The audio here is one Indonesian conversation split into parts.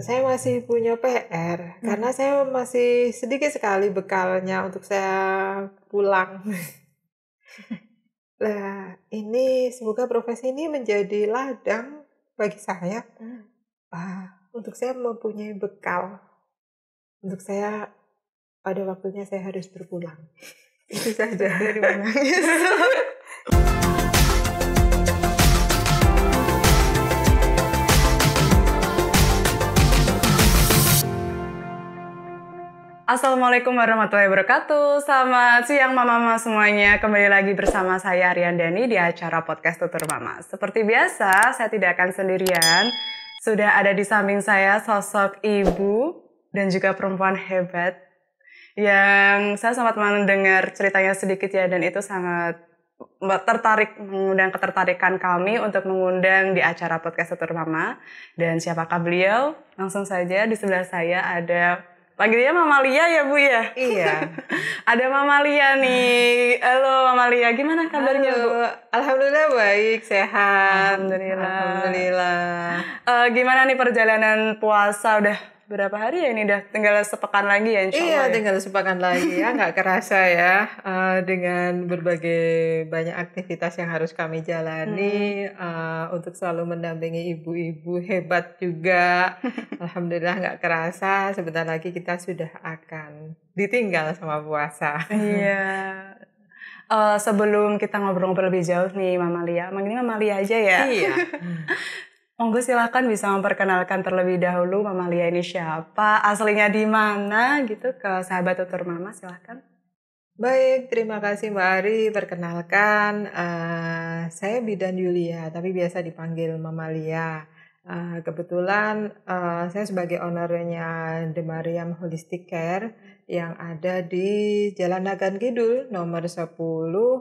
saya masih punya PR hmm. karena saya masih sedikit sekali bekalnya untuk saya pulang. lah ini semoga profesi ini menjadi ladang bagi saya hmm. Ah, untuk saya mempunyai bekal untuk saya pada waktunya saya harus berpulang. Itu saja dari menangis. Assalamualaikum warahmatullahi wabarakatuh. Selamat siang mama-mama semuanya. Kembali lagi bersama saya Arian Dani di acara podcast Tutur Mama. Seperti biasa, saya tidak akan sendirian. Sudah ada di samping saya sosok ibu dan juga perempuan hebat yang saya sangat mendengar ceritanya sedikit ya dan itu sangat tertarik mengundang ketertarikan kami untuk mengundang di acara podcast Tutur Mama. Dan siapakah beliau? Langsung saja di sebelah saya ada lagi dia Mamalia ya Bu ya? Iya. Ada Mamalia nih. Halo Mamalia, gimana kabarnya Halo. Bu? Alhamdulillah baik, sehat. Alhamdulillah. Alhamdulillah. Uh, gimana nih perjalanan puasa udah berapa hari ya ini udah tinggal sepekan lagi ya insya iya, Allah. Iya ya. tinggal sepekan lagi ya nggak kerasa ya uh, dengan berbagai banyak aktivitas yang harus kami jalani hmm. uh, untuk selalu mendampingi ibu-ibu hebat juga alhamdulillah nggak kerasa sebentar lagi kita sudah akan ditinggal sama puasa. Iya. Uh, sebelum kita ngobrol-ngobrol lebih jauh nih Mama Lia, mungkin Mama Lia aja ya. Iya. Monggo silahkan bisa memperkenalkan terlebih dahulu Mama Lia ini siapa, aslinya di mana gitu ke sahabat tutur Mama silahkan. Baik, terima kasih Mbak Ari. Perkenalkan, uh, saya Bidan Yulia, tapi biasa dipanggil Mama Lia. Uh, kebetulan uh, saya sebagai ownernya The Mariam Holistic Care yang ada di Jalan Nagan Kidul nomor 10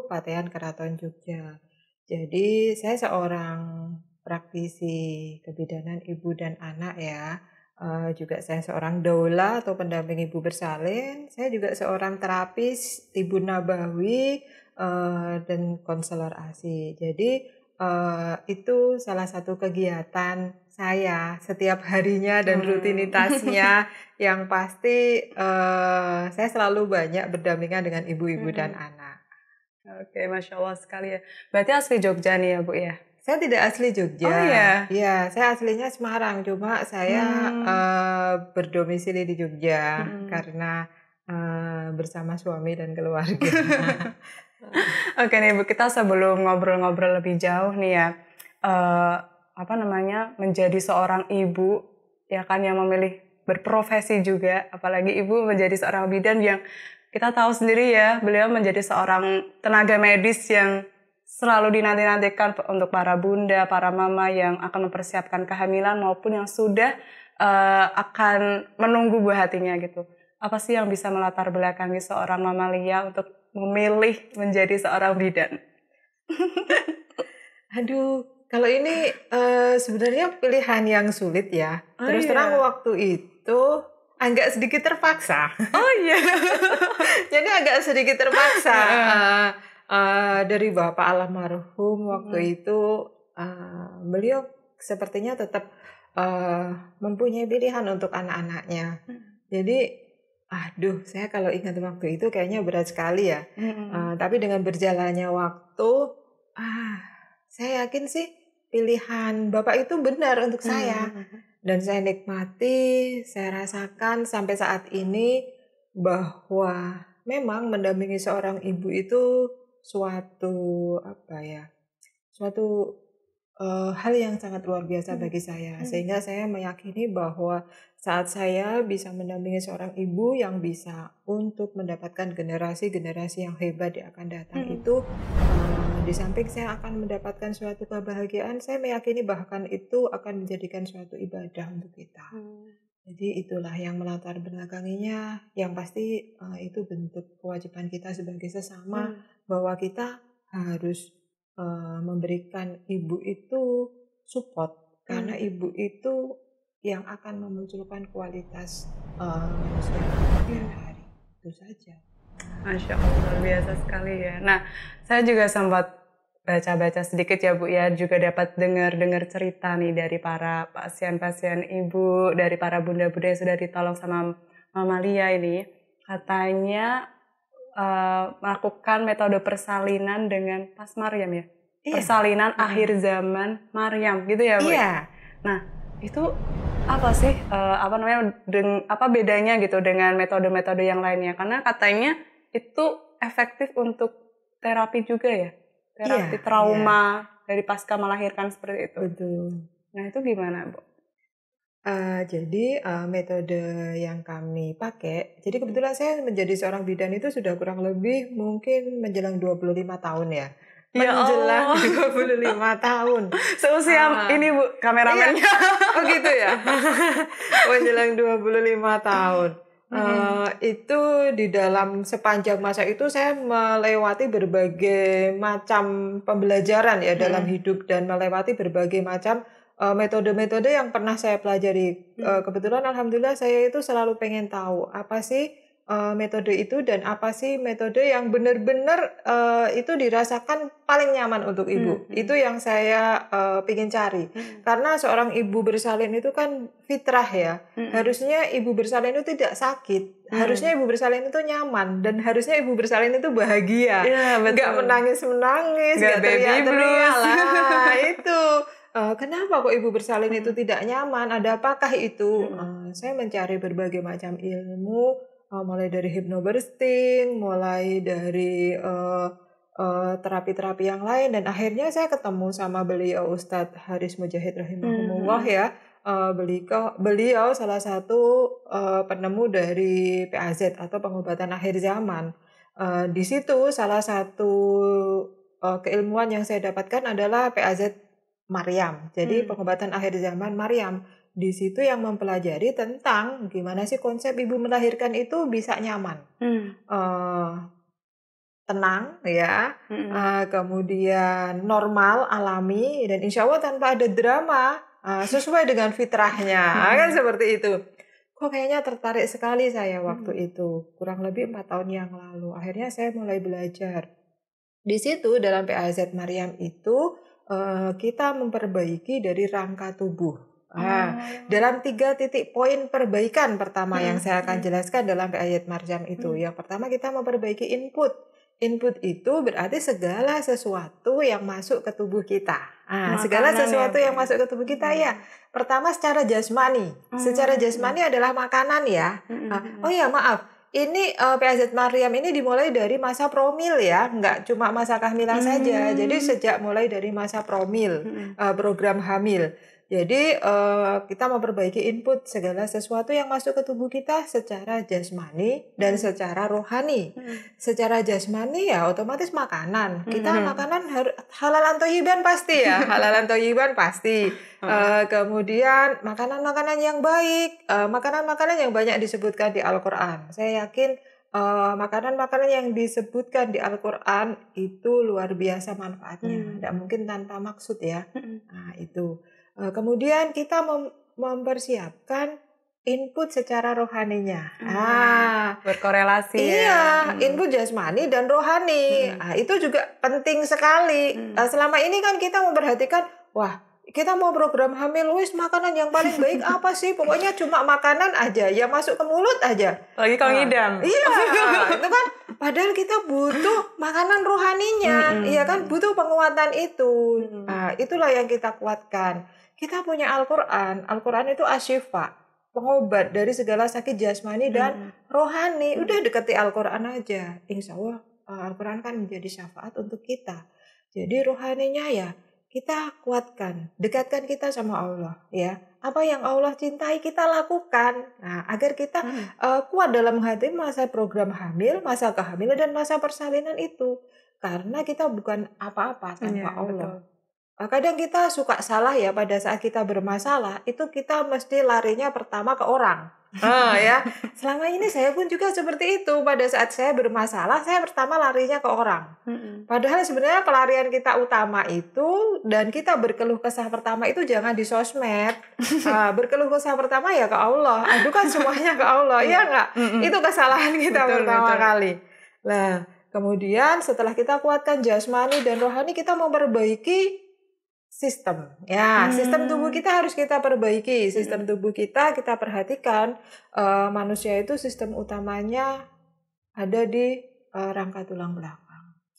Patean Keraton Jogja. Jadi saya seorang praktisi kebidanan ibu dan anak ya. Uh, juga saya seorang daula atau pendamping ibu bersalin. Saya juga seorang terapis ibu nabawi uh, dan konselor ASI. Jadi uh, itu salah satu kegiatan saya setiap harinya dan hmm. rutinitasnya hmm. yang pasti uh, saya selalu banyak berdampingan dengan ibu-ibu hmm. dan anak. Oke, masya Allah sekali ya. Berarti asli Jogja nih ya bu ya? Saya tidak asli Jogja. Oh iya. Iya, saya aslinya Semarang. Cuma saya hmm. uh, berdomisili di Jogja hmm. karena uh, bersama suami dan keluarga. Oke nih kita sebelum ngobrol-ngobrol lebih jauh nih ya. Uh, apa namanya? menjadi seorang ibu ya kan yang memilih berprofesi juga, apalagi ibu menjadi seorang bidan yang kita tahu sendiri ya, beliau menjadi seorang tenaga medis yang selalu dinanti-nantikan untuk para bunda, para mama yang akan mempersiapkan kehamilan maupun yang sudah uh, akan menunggu buah hatinya gitu. Apa sih yang bisa melatar belakangi seorang mama Lia untuk memilih menjadi seorang bidan? Aduh, kalau ini uh, sebenarnya pilihan yang sulit ya. Oh, Terus iya. terang waktu itu agak sedikit terpaksa. Oh iya. Jadi agak sedikit terpaksa. uh, Eh, dari bapak almarhum waktu hmm. itu uh, beliau sepertinya tetap uh, mempunyai pilihan untuk anak-anaknya. Hmm. Jadi aduh saya kalau ingat waktu itu kayaknya berat sekali ya. Hmm. Uh, tapi dengan berjalannya waktu ah saya yakin sih pilihan bapak itu benar untuk saya hmm, hmm, hmm. dan saya nikmati, saya rasakan sampai saat ini bahwa memang mendampingi seorang ibu itu suatu apa ya suatu uh, hal yang sangat luar biasa hmm. bagi saya hmm. sehingga saya meyakini bahwa saat saya bisa mendampingi seorang ibu yang bisa untuk mendapatkan generasi-generasi yang hebat yang akan datang hmm. itu uh, di samping saya akan mendapatkan suatu kebahagiaan saya meyakini bahkan itu akan menjadikan suatu ibadah untuk kita hmm. Jadi itulah yang melatar belakanginya, yang pasti uh, itu bentuk kewajiban kita sebagai sesama hmm bahwa kita harus uh, memberikan ibu itu support hmm. karena ibu itu yang akan memunculkan kualitas uh, eh, manusia iya. setiap hari itu saja. Masya Allah biasa sekali ya. Nah saya juga sempat baca-baca sedikit ya Bu ya juga dapat dengar-dengar cerita nih dari para pasien-pasien ibu dari para bunda-bunda yang sudah ditolong sama Mama Lia ini katanya Eh, melakukan metode persalinan dengan pas Maryam ya? Iya. Persalinan hmm. akhir zaman Maryam gitu ya, Bu? Ya? Iya. Nah, itu apa sih uh, apa namanya deng, apa bedanya gitu dengan metode-metode yang lainnya? Karena katanya itu efektif untuk terapi juga ya? Terapi iya, trauma iya. dari pasca melahirkan seperti itu. Betul. Nah, itu gimana, Bu? Uh, jadi uh, metode yang kami pakai, jadi kebetulan saya menjadi seorang bidan itu sudah kurang lebih mungkin menjelang 25 tahun ya. ya menjelang ya 25 tahun. Seusia uh, ini Bu kameramennya. Iya. Oh gitu ya. menjelang 25 tahun. Uh, hmm. itu di dalam sepanjang masa itu saya melewati berbagai macam pembelajaran ya hmm. dalam hidup dan melewati berbagai macam Eh, metode-metode yang pernah saya pelajari. Hmm. Eh, kebetulan alhamdulillah saya itu selalu pengen tahu apa sih eh, metode itu dan apa sih metode yang benar-benar uh, itu dirasakan paling nyaman untuk ibu. Hmm. hmm. Itu yang saya uh, pingin cari. Hmm. Karena seorang ibu bersalin itu kan fitrah ya. Hmm, hmm. Harusnya ibu bersalin itu tidak sakit. Hmm. Harusnya ibu bersalin itu nyaman dan harusnya ibu bersalin itu bahagia. Ya, menangis menangis nggak gak teriak-teriak lah itu. Eh, kenapa kok ibu bersalin itu hmm. tidak nyaman? Ada apakah itu? Uh, saya mencari berbagai macam ilmu, uh, mulai dari hypnobirthing, mulai dari terapi-terapi uh, uh, yang lain, dan akhirnya saya ketemu sama beliau Ustadz Haris Mujahid rahimahumullah hmm. ya. Uh, beliau, beliau salah satu uh, penemu dari PAZ atau pengobatan akhir zaman. Uh, di situ salah satu uh, keilmuan yang saya dapatkan adalah PAZ Mariam. Jadi hmm. pengobatan akhir zaman Mariam. Di situ yang mempelajari tentang gimana sih konsep ibu melahirkan itu bisa nyaman, hmm. uh, tenang, ya, hmm. uh, kemudian normal, alami, dan insya Allah tanpa ada drama, uh, sesuai dengan fitrahnya, hmm. kan seperti itu. Kok kayaknya tertarik sekali saya waktu hmm. itu, kurang lebih empat tahun yang lalu. Akhirnya saya mulai belajar. Di situ dalam PAZ Mariam itu Eh, kita memperbaiki dari rangka tubuh. Nah, hmm. dalam tiga titik poin perbaikan pertama hmm. yang saya akan hmm. jelaskan dalam ayat marjam itu. Hmm. Yang pertama kita memperbaiki input. Input itu berarti segala sesuatu yang masuk ke tubuh kita. Nah, segala ya, sesuatu ya, yang masuk ke tubuh kita ya. hmm. ya. Pertama secara jasmani. Hmm. Secara hmm. jasmani adalah makanan ya. Hmm. hmm ah, oh ya maaf ini uh, eh, PAZ Mariam ini dimulai dari masa promil ya, nggak cuma masa kehamilan hmm. saja. Jadi hmm. sejak mulai dari masa promil, hmm. uh, program hamil. Jadi uh, kita perbaiki input segala sesuatu yang masuk ke tubuh kita secara jasmani dan hmm. secara rohani. Hmm. Secara jasmani ya otomatis makanan. Kita hmm. makanan halal atau antohiban pasti ya, halal atau antohiban pasti. Uh, kemudian makanan-makanan yang baik, eh, makanan-makanan uh, yang banyak disebutkan di Al-Qur'an. Saya yakin makanan-makanan uh, yang disebutkan di Al-Qur'an itu luar biasa manfaatnya. Tidak hmm. mungkin tanpa maksud ya. Hmm. Nah, itu. Eh, kemudian kita mem mempersiapkan input secara rohaninya. Hmm, ah, berkorelasi. Ya. Iya, hmm. input jasmani dan rohani. Hmm. Ah, itu juga penting sekali. Hmm. Nah, selama ini kan kita memperhatikan, wah, kita mau program hamil, wis makanan yang paling baik apa sih? Pokoknya cuma makanan aja, ya masuk ke mulut aja. Lagi kalau ngidam. Ah, ngidam. Iya, itu kan padahal kita butuh makanan rohaninya, iya -hmm. iya kan? Butuh penguatan itu. -hmm. Ah, itulah yang kita kuatkan kita punya Al-Quran. Al-Quran itu asyifa, pengobat dari segala sakit jasmani dan hmm. rohani. Hmm. Udah deketi Al-Quran aja. Insya Allah eh, Al-Quran kan menjadi syafaat untuk kita. Jadi rohaninya ya kita kuatkan, dekatkan kita sama Allah ya. Apa yang Allah cintai kita lakukan. Nah, agar kita hmm. uh, kuat dalam hati masa program hamil, masa kehamilan dan masa persalinan itu. Karena kita bukan apa-apa tanpa ya, Allah. Betul Ah, kadang kita suka salah ya pada saat kita bermasalah itu kita mesti larinya pertama ke orang. Ah ya, selama ini saya pun juga seperti itu. Pada saat saya bermasalah, saya pertama larinya ke orang. Padahal sebenarnya pelarian kita utama itu dan kita berkeluh kesah pertama itu jangan di sosmed. Ah, berkeluh kesah pertama ya ke Allah. Adukan semuanya ke Allah, ya nggak? Itu kesalahan kita betul, pertama betul. kali. Nah, kemudian setelah kita kuatkan jasmani dan rohani, kita memperbaiki sistem. Ya, hmm. sistem tubuh hmm. kita harus kita perbaiki. Hmm. Sistem tubuh kita kita perhatikan uh, manusia itu sistem utamanya ada di uh, rangka tulang belakang.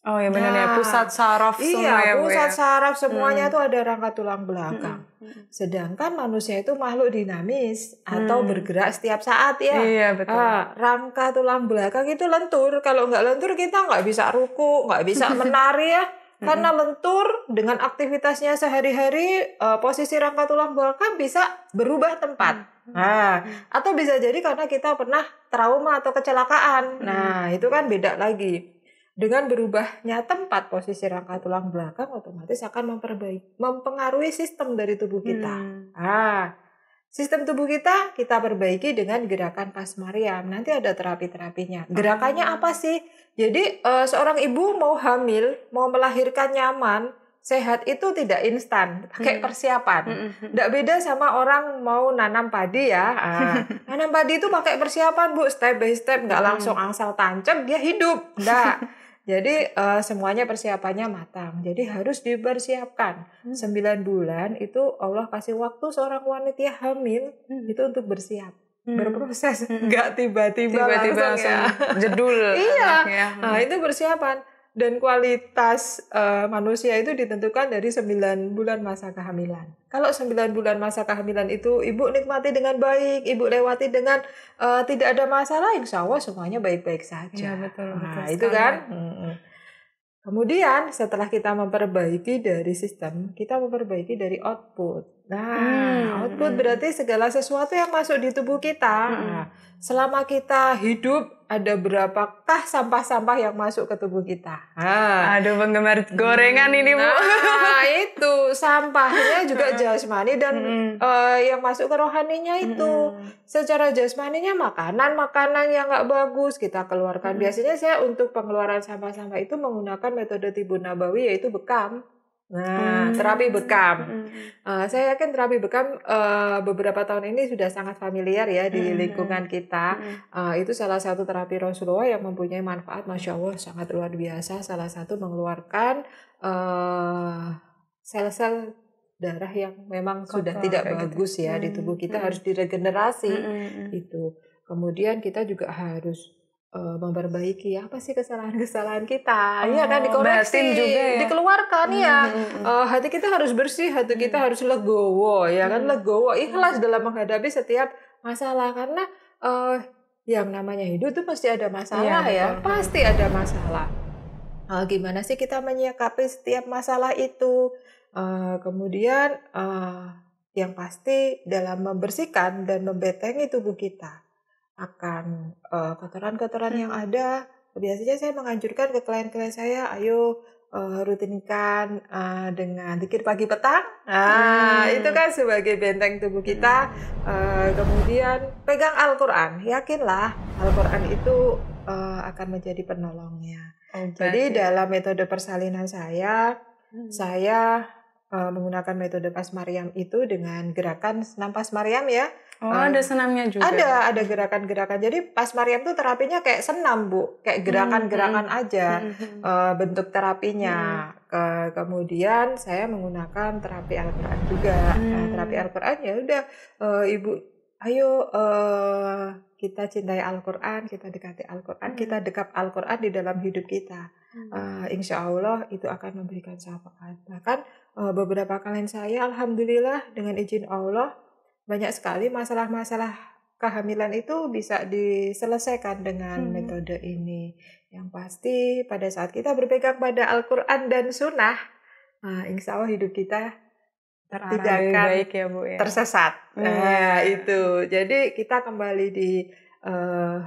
Oh ya benar ya, nah, pusat saraf iya, semua ya, ya. pusat ya? saraf semuanya hmm. ada rangka tulang belakang. Hmm, hmm. Sedangkan manusia itu makhluk dinamis atau hmm. bergerak setiap saat ya. Iya betul. Uh, rangka tulang belakang itu lentur. Kalau nggak lentur kita nggak bisa ruku, nggak bisa menari ya. Karena lentur dengan aktivitasnya sehari-hari uh, posisi rangka tulang belakang bisa berubah tempat. Nah, atau bisa jadi karena kita pernah trauma atau kecelakaan. Nah, itu kan beda lagi. Dengan berubahnya tempat posisi rangka tulang belakang otomatis akan memperbaiki mempengaruhi sistem dari tubuh kita. Hmm. Ah, Sistem tubuh kita kita perbaiki dengan gerakan pasmariam. Nanti ada terapi-terapinya. Gerakannya ah. apa sih? Jadi eh, seorang ibu mau hamil, mau melahirkan nyaman, sehat itu tidak instan, pakai hmm. persiapan. Tidak hmm, hmm, beda sama orang mau nanam padi ya. Ah, nanam padi itu pakai persiapan bu, step by step, nggak langsung angsal tancap dia hidup. Nggak. Jadi uh, semuanya persiapannya matang. Jadi harus dipersiapkan. Hmm. 9 bulan itu Allah kasih waktu seorang wanita hamil hmm. itu untuk bersiap. Hmm. berproses hmm. nggak hmm. tiba-tiba, tiba langsung, langsung ya. jedul iya nah, hmm. itu persiapan dan kualitas uh, manusia itu ditentukan dari 9 bulan masa kehamilan. Kalau 9 bulan masa kehamilan itu ibu nikmati dengan baik, ibu lewati dengan uh, tidak ada masalah, insya Allah semuanya baik-baik saja. Ya, betul, betul nah, sekali. itu kan. Hmm. Kemudian setelah kita memperbaiki dari sistem, kita memperbaiki dari output. Nah, hmm. output berarti segala sesuatu yang masuk di tubuh kita. Hmm. Nah, selama kita hidup ada berapakah sampah-sampah yang masuk ke tubuh kita? Nah, Aduh penggemar gorengan ini bu. Nah itu sampahnya juga hmm. jasmani dan hmm. uh, yang masuk ke rohaninya itu. Hmm. Secara jasmaninya makanan-makanan yang nggak bagus kita keluarkan. Hmm. Biasanya saya untuk pengeluaran sampah-sampah itu menggunakan metode tibun nabawi yaitu bekam. Nah, hmm. terapi bekam. Hmm. Uh, saya yakin terapi bekam uh, beberapa tahun ini sudah sangat familiar ya di hmm. lingkungan kita. Hmm. Uh, itu salah satu terapi Rasulullah yang mempunyai manfaat, masya Allah sangat luar biasa. Salah satu mengeluarkan sel sel-sel darah yang memang Kotor, sudah tidak gitu. bagus gitu. ya hmm. di tubuh hmm. kita hmm. harus diregenerasi hmm, hmm, hmm. itu. Kemudian kita juga harus uh, eh, memperbaiki ya apa sih kesalahan-kesalahan kita iya kan, oh, ya kan dikoreksi juga ya. dikeluarkan iya. hmm, ya hmm, uh, hati kita harus bersih hati kita hmm. harus legowo ya kan hmm. legowo ikhlas hmm. dalam menghadapi setiap masalah karena uh, yang namanya hidup itu pasti ada masalah iya, ya, ya. pasti ada masalah uh, gimana sih kita menyikapi setiap masalah itu uh, kemudian uh, yang pasti dalam membersihkan dan membetengi tubuh kita akan eh, kotoran-kotoran hmm. yang ada. Biasanya saya menganjurkan ke klien-klien saya, ayo uh, rutinkan uh, dengan dikir pagi petang. Nah, hmm. itu kan sebagai benteng tubuh kita. Uh, kemudian pegang Al-Qur'an. Yakinlah Al-Qur'an itu uh, akan menjadi penolongnya. Okay. Oh, Jadi ya. dalam metode persalinan saya, hmm. saya uh, menggunakan metode pas Mariam itu dengan gerakan senam pas Mariam ya. Oh, ada senamnya juga. Ada, ada gerakan-gerakan. Jadi pas Mariam tuh terapinya kayak senam, Bu. Kayak hmm, gerakan-gerakan hmm. aja hmm, uh, bentuk terapinya. Hmm. Ke, kemudian saya menggunakan terapi Al-Qur'an juga. Nah, hmm. Nah, terapi Al-Qur'an ya udah uh, Ibu ayo uh, kita cintai Al-Qur'an, kita dekati Al-Qur'an, hmm. kita dekap Al-Qur'an di dalam hidup kita. Uh, insya Allah itu akan memberikan syafaat. Bahkan uh, beberapa kalian saya alhamdulillah dengan izin Allah banyak sekali masalah-masalah kehamilan itu bisa diselesaikan dengan hmm. metode ini. Yang pasti pada saat kita berpegang pada Al-Quran dan Sunnah, nah, insya Allah hidup kita Terarai tidak akan baik ya, Bu, ya? tersesat. Hmm. Nah itu. Jadi kita kembali di uh,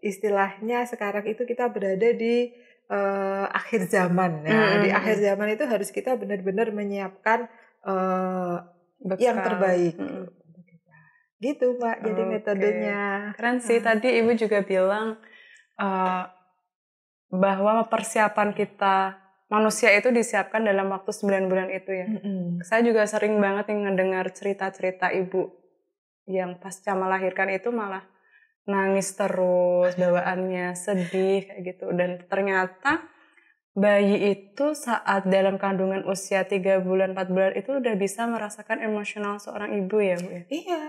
istilahnya sekarang itu kita berada di uh, akhir zaman. Nah, hmm. di hmm, akhir hmm. zaman itu harus kita benar-benar menyiapkan eh, Bekal. yang terbaik. Hmm. Gitu Pak, jadi okay. metodenya. Keren sih, Hmm. tadi Ibu juga bilang uh, bahwa persiapan kita manusia itu disiapkan dalam waktu 9 bulan itu ya. -hmm. Saya juga sering banget yang mendengar cerita-cerita ibu yang pasca melahirkan itu malah nangis terus, bawaannya sedih kayak gitu dan ternyata bayi itu saat dalam kandungan usia 3 bulan 4 bulan itu udah bisa merasakan emosional seorang ibu ya Bu ya? Iya.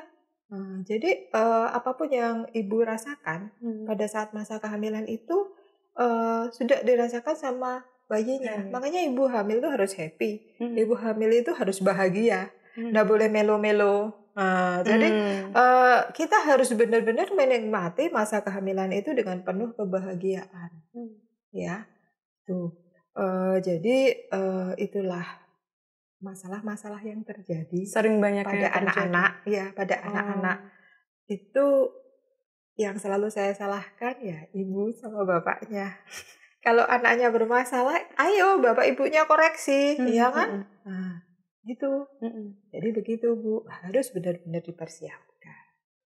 Nah, jadi uh, apapun yang ibu rasakan hmm. pada saat masa kehamilan itu uh, sudah dirasakan sama bayinya. Hmm. Makanya ibu hamil itu harus happy. Hmm. Ibu hamil itu harus bahagia. Hmm. Nggak boleh melo-melo. Nah, jadi hmm. uh, kita harus benar-benar menikmati masa kehamilan itu dengan penuh kebahagiaan. Hmm. Ya gitu. Uh, jadi uh, itulah masalah-masalah yang terjadi sering banyak pada anak-anak ya pada oh. anak-anak oh. itu yang selalu saya salahkan ya ibu sama bapaknya kalau anaknya bermasalah ayo bapak ibunya koreksi hmm, ya kan hmm. nah, gitu hmm. jadi begitu bu harus benar-benar dipersiapkan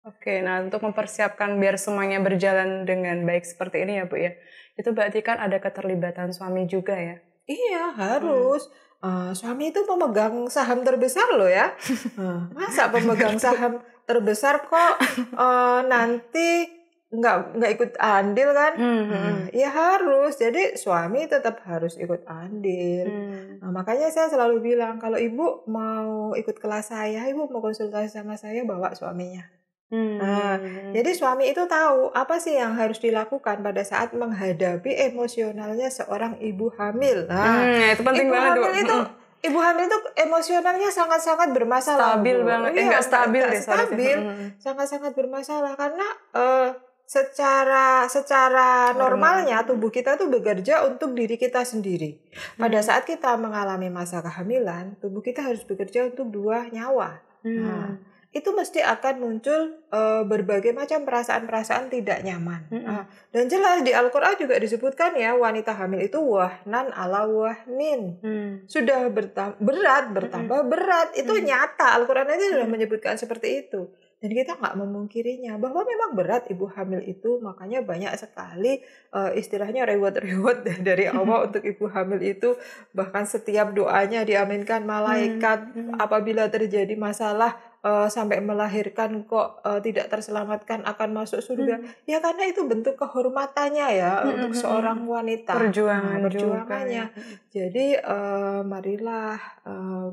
Oke, nah untuk mempersiapkan biar semuanya berjalan dengan baik seperti ini ya Bu ya, itu berarti kan ada keterlibatan suami juga ya? Iya harus. Hmm. Uh, suami itu pemegang saham terbesar loh ya. Eh, masa pemegang saham terbesar kok uh, nanti nggak nggak ikut andil kan? Mm -hmm. uh, ya harus. Jadi suami tetap harus ikut andil. Mm. Nah, makanya saya selalu bilang kalau ibu mau ikut kelas saya, ibu mau konsultasi sama saya bawa suaminya. Hmm. Nah, jadi suami itu tahu apa sih yang harus dilakukan pada saat menghadapi emosionalnya seorang ibu hamil. Nah, hmm, ya, itu penting ibu banget. Hamil itu, hmm. ibu hamil itu emosionalnya sangat-sangat bermasalah. Stabil bu. banget, Enggak eh, iya, stabil deh, stabil, sangat-sangat bermasalah karena uh, secara secara normalnya tubuh kita tuh bekerja untuk diri kita sendiri. Pada saat kita mengalami masa kehamilan, tubuh kita harus bekerja untuk dua nyawa. Nah, itu mesti akan muncul uh, berbagai macam perasaan-perasaan tidak nyaman. Mm -hmm. nah, dan jelas di Al-Qur'an juga disebutkan ya wanita hamil itu wahnan ala wahnin. Mm. Sudah berta berat bertambah mm -hmm. berat. Itu mm. nyata Al-Qur'an itu sudah menyebutkan seperti itu. Dan kita nggak memungkirinya bahwa memang berat ibu hamil itu makanya banyak sekali uh, istilahnya reward-reward dari Allah untuk ibu hamil itu bahkan setiap doanya diaminkan malaikat apabila terjadi masalah uh, sampai melahirkan kok uh, tidak terselamatkan akan masuk surga hmm. ya karena itu bentuk kehormatannya ya hmm, untuk hmm, hmm. seorang wanita perjuangan nah, perjuangannya juga, ya. jadi uh, marilah uh,